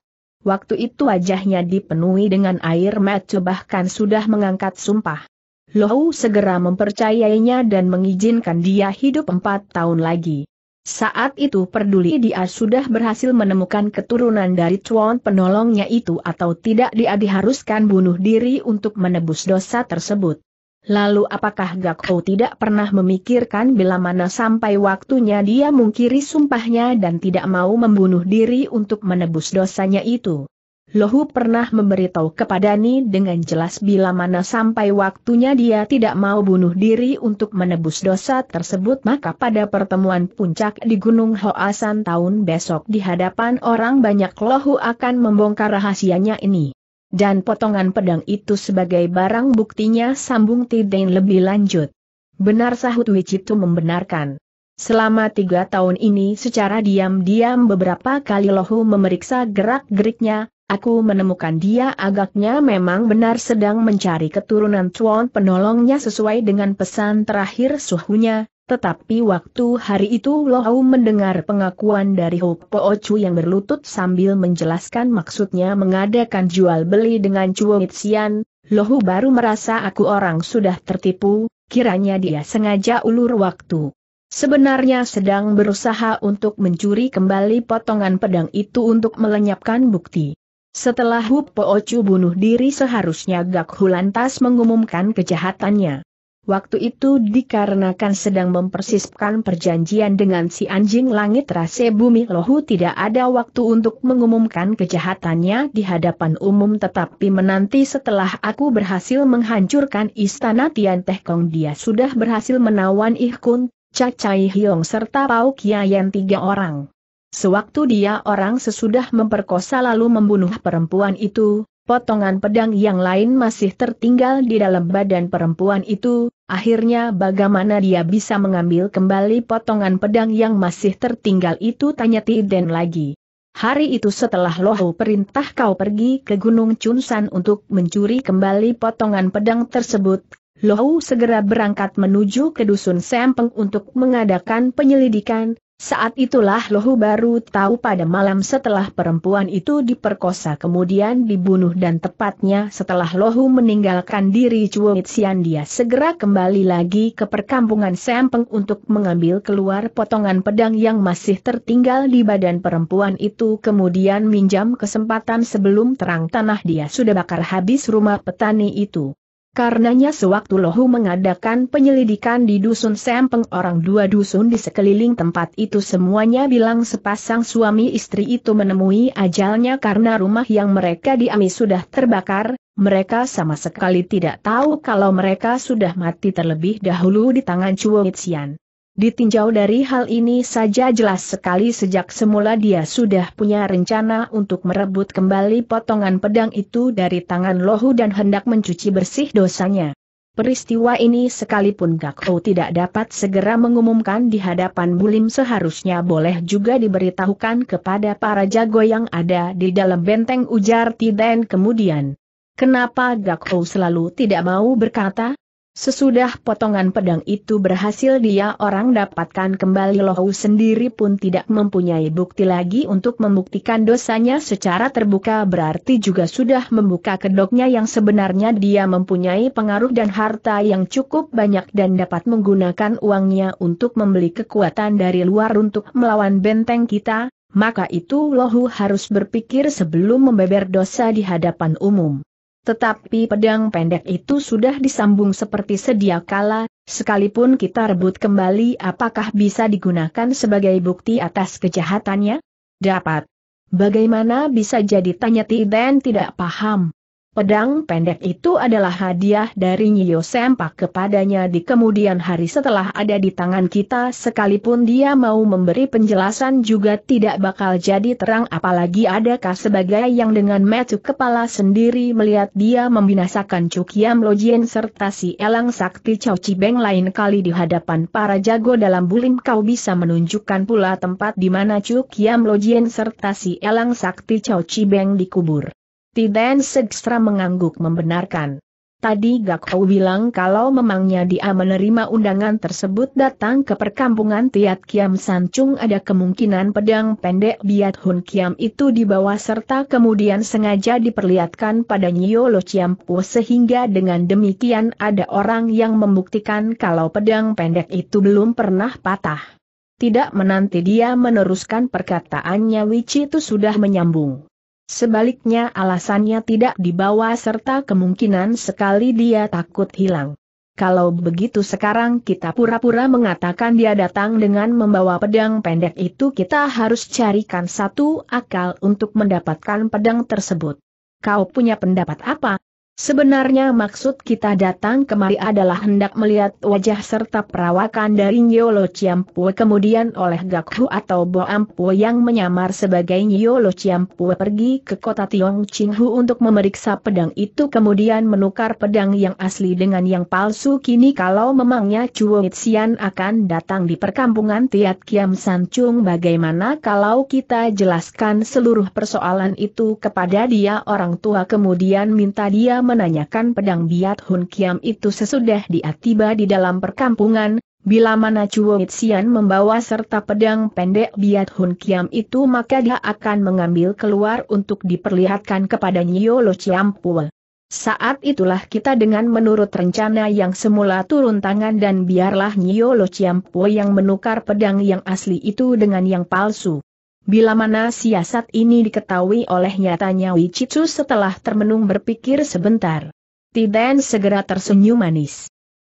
Waktu itu wajahnya dipenuhi dengan air mata bahkan sudah mengangkat sumpah. Lohu segera mempercayainya dan mengizinkan dia hidup empat tahun lagi. Saat itu peduli dia sudah berhasil menemukan keturunan dari cuan penolongnya itu atau tidak dia diharuskan bunuh diri untuk menebus dosa tersebut. Lalu apakah Gakko tidak pernah memikirkan bila mana sampai waktunya dia mungkiri sumpahnya dan tidak mau membunuh diri untuk menebus dosanya itu? Lohu pernah memberitahu kepada Ni dengan jelas bila mana sampai waktunya dia tidak mau bunuh diri untuk menebus dosa tersebut maka pada pertemuan puncak di Gunung Hoasan tahun besok di hadapan orang banyak Lohu akan membongkar rahasianya ini dan potongan pedang itu sebagai barang buktinya sambung Tideng lebih lanjut. Benar sahut itu membenarkan. Selama tiga tahun ini secara diam-diam beberapa kali Lohu memeriksa gerak-geriknya, aku menemukan dia agaknya memang benar sedang mencari keturunan Chuan penolongnya sesuai dengan pesan terakhir suhunya, tetapi waktu hari itu Lohau mendengar pengakuan dari Ho Po Chu yang berlutut sambil menjelaskan maksudnya mengadakan jual beli dengan Chuo Lo Lohu baru merasa aku orang sudah tertipu, kiranya dia sengaja ulur waktu. Sebenarnya sedang berusaha untuk mencuri kembali potongan pedang itu untuk melenyapkan bukti. Setelah Hu Po Chu bunuh diri seharusnya Gak Hu lantas mengumumkan kejahatannya. Waktu itu dikarenakan sedang mempersiapkan perjanjian dengan si anjing langit rase bumi lohu tidak ada waktu untuk mengumumkan kejahatannya di hadapan umum tetapi menanti setelah aku berhasil menghancurkan istana Tian Teh Kong dia sudah berhasil menawan Ih Kun, Cacai Hiong serta Pau yang tiga orang. Sewaktu dia orang sesudah memperkosa lalu membunuh perempuan itu, potongan pedang yang lain masih tertinggal di dalam badan perempuan itu, akhirnya bagaimana dia bisa mengambil kembali potongan pedang yang masih tertinggal itu tanya Tiden lagi. Hari itu setelah Lohu perintah kau pergi ke Gunung Chunsan untuk mencuri kembali potongan pedang tersebut, Lohu segera berangkat menuju ke Dusun Sempeng untuk mengadakan penyelidikan, saat itulah Lohu baru tahu pada malam setelah perempuan itu diperkosa kemudian dibunuh dan tepatnya setelah Lohu meninggalkan diri Cuo Xian dia segera kembali lagi ke perkampungan Sempeng untuk mengambil keluar potongan pedang yang masih tertinggal di badan perempuan itu kemudian minjam kesempatan sebelum terang tanah dia sudah bakar habis rumah petani itu. Karenanya sewaktu Lohu mengadakan penyelidikan di dusun Sempeng orang dua dusun di sekeliling tempat itu semuanya bilang sepasang suami istri itu menemui ajalnya karena rumah yang mereka diami sudah terbakar, mereka sama sekali tidak tahu kalau mereka sudah mati terlebih dahulu di tangan Chuo Itzian. Ditinjau dari hal ini saja jelas sekali sejak semula dia sudah punya rencana untuk merebut kembali potongan pedang itu dari tangan Lohu dan hendak mencuci bersih dosanya. Peristiwa ini sekalipun Gakho tidak dapat segera mengumumkan di hadapan Bulim seharusnya boleh juga diberitahukan kepada para jago yang ada di dalam benteng ujar Tiden kemudian. Kenapa Gakho selalu tidak mau berkata? Sesudah potongan pedang itu berhasil dia orang dapatkan kembali Lohu sendiri pun tidak mempunyai bukti lagi untuk membuktikan dosanya secara terbuka berarti juga sudah membuka kedoknya yang sebenarnya dia mempunyai pengaruh dan harta yang cukup banyak dan dapat menggunakan uangnya untuk membeli kekuatan dari luar untuk melawan benteng kita, maka itu Lohu harus berpikir sebelum membeber dosa di hadapan umum. Tetapi pedang pendek itu sudah disambung seperti sedia kala, sekalipun kita rebut kembali apakah bisa digunakan sebagai bukti atas kejahatannya? Dapat. Bagaimana bisa jadi tanya Tiden tidak paham? Pedang pendek itu adalah hadiah dari Nyi Sempak kepadanya di kemudian hari setelah ada di tangan kita sekalipun dia mau memberi penjelasan juga tidak bakal jadi terang apalagi adakah sebagai yang dengan metu kepala sendiri melihat dia membinasakan Cukiam Lojien serta si Elang Sakti Chow Cibeng lain kali di hadapan para jago dalam bulim kau bisa menunjukkan pula tempat di mana Cukiam Lojien serta si Elang Sakti Chow Cibeng dikubur. Tiden sedstra mengangguk membenarkan. Tadi gak Gakau bilang kalau memangnya dia menerima undangan tersebut datang ke perkampungan Tiat Kiam Sancung ada kemungkinan pedang pendek Biat Hun Kiam itu dibawa serta kemudian sengaja diperlihatkan pada lo Chiam pu sehingga dengan demikian ada orang yang membuktikan kalau pedang pendek itu belum pernah patah. Tidak menanti dia meneruskan perkataannya Wici itu sudah menyambung. Sebaliknya alasannya tidak dibawa serta kemungkinan sekali dia takut hilang. Kalau begitu sekarang kita pura-pura mengatakan dia datang dengan membawa pedang pendek itu kita harus carikan satu akal untuk mendapatkan pedang tersebut. Kau punya pendapat apa? Sebenarnya maksud kita datang kemari adalah hendak melihat wajah serta perawakan dari Nyolo Ciampu kemudian oleh Gakhu atau Bo yang menyamar sebagai Nyolo Ciampu pergi ke kota Tiong Qinghu untuk memeriksa pedang itu kemudian menukar pedang yang asli dengan yang palsu kini kalau memangnya Chuo Xian akan datang di perkampungan Tiat Kiam Sancung bagaimana kalau kita jelaskan seluruh persoalan itu kepada dia orang tua kemudian minta dia menanyakan pedang Biat Hun Kiam itu sesudah dia tiba di dalam perkampungan, bila mana Chuo Mitsian membawa serta pedang pendek Biat Hun Kiam itu maka dia akan mengambil keluar untuk diperlihatkan kepada Lo Chiam Chiampul. Saat itulah kita dengan menurut rencana yang semula turun tangan dan biarlah Lo Chiam Chiampul yang menukar pedang yang asli itu dengan yang palsu. Bila mana siasat ini diketahui oleh nyatanya Wichitsu setelah termenung berpikir sebentar. Tiden segera tersenyum manis.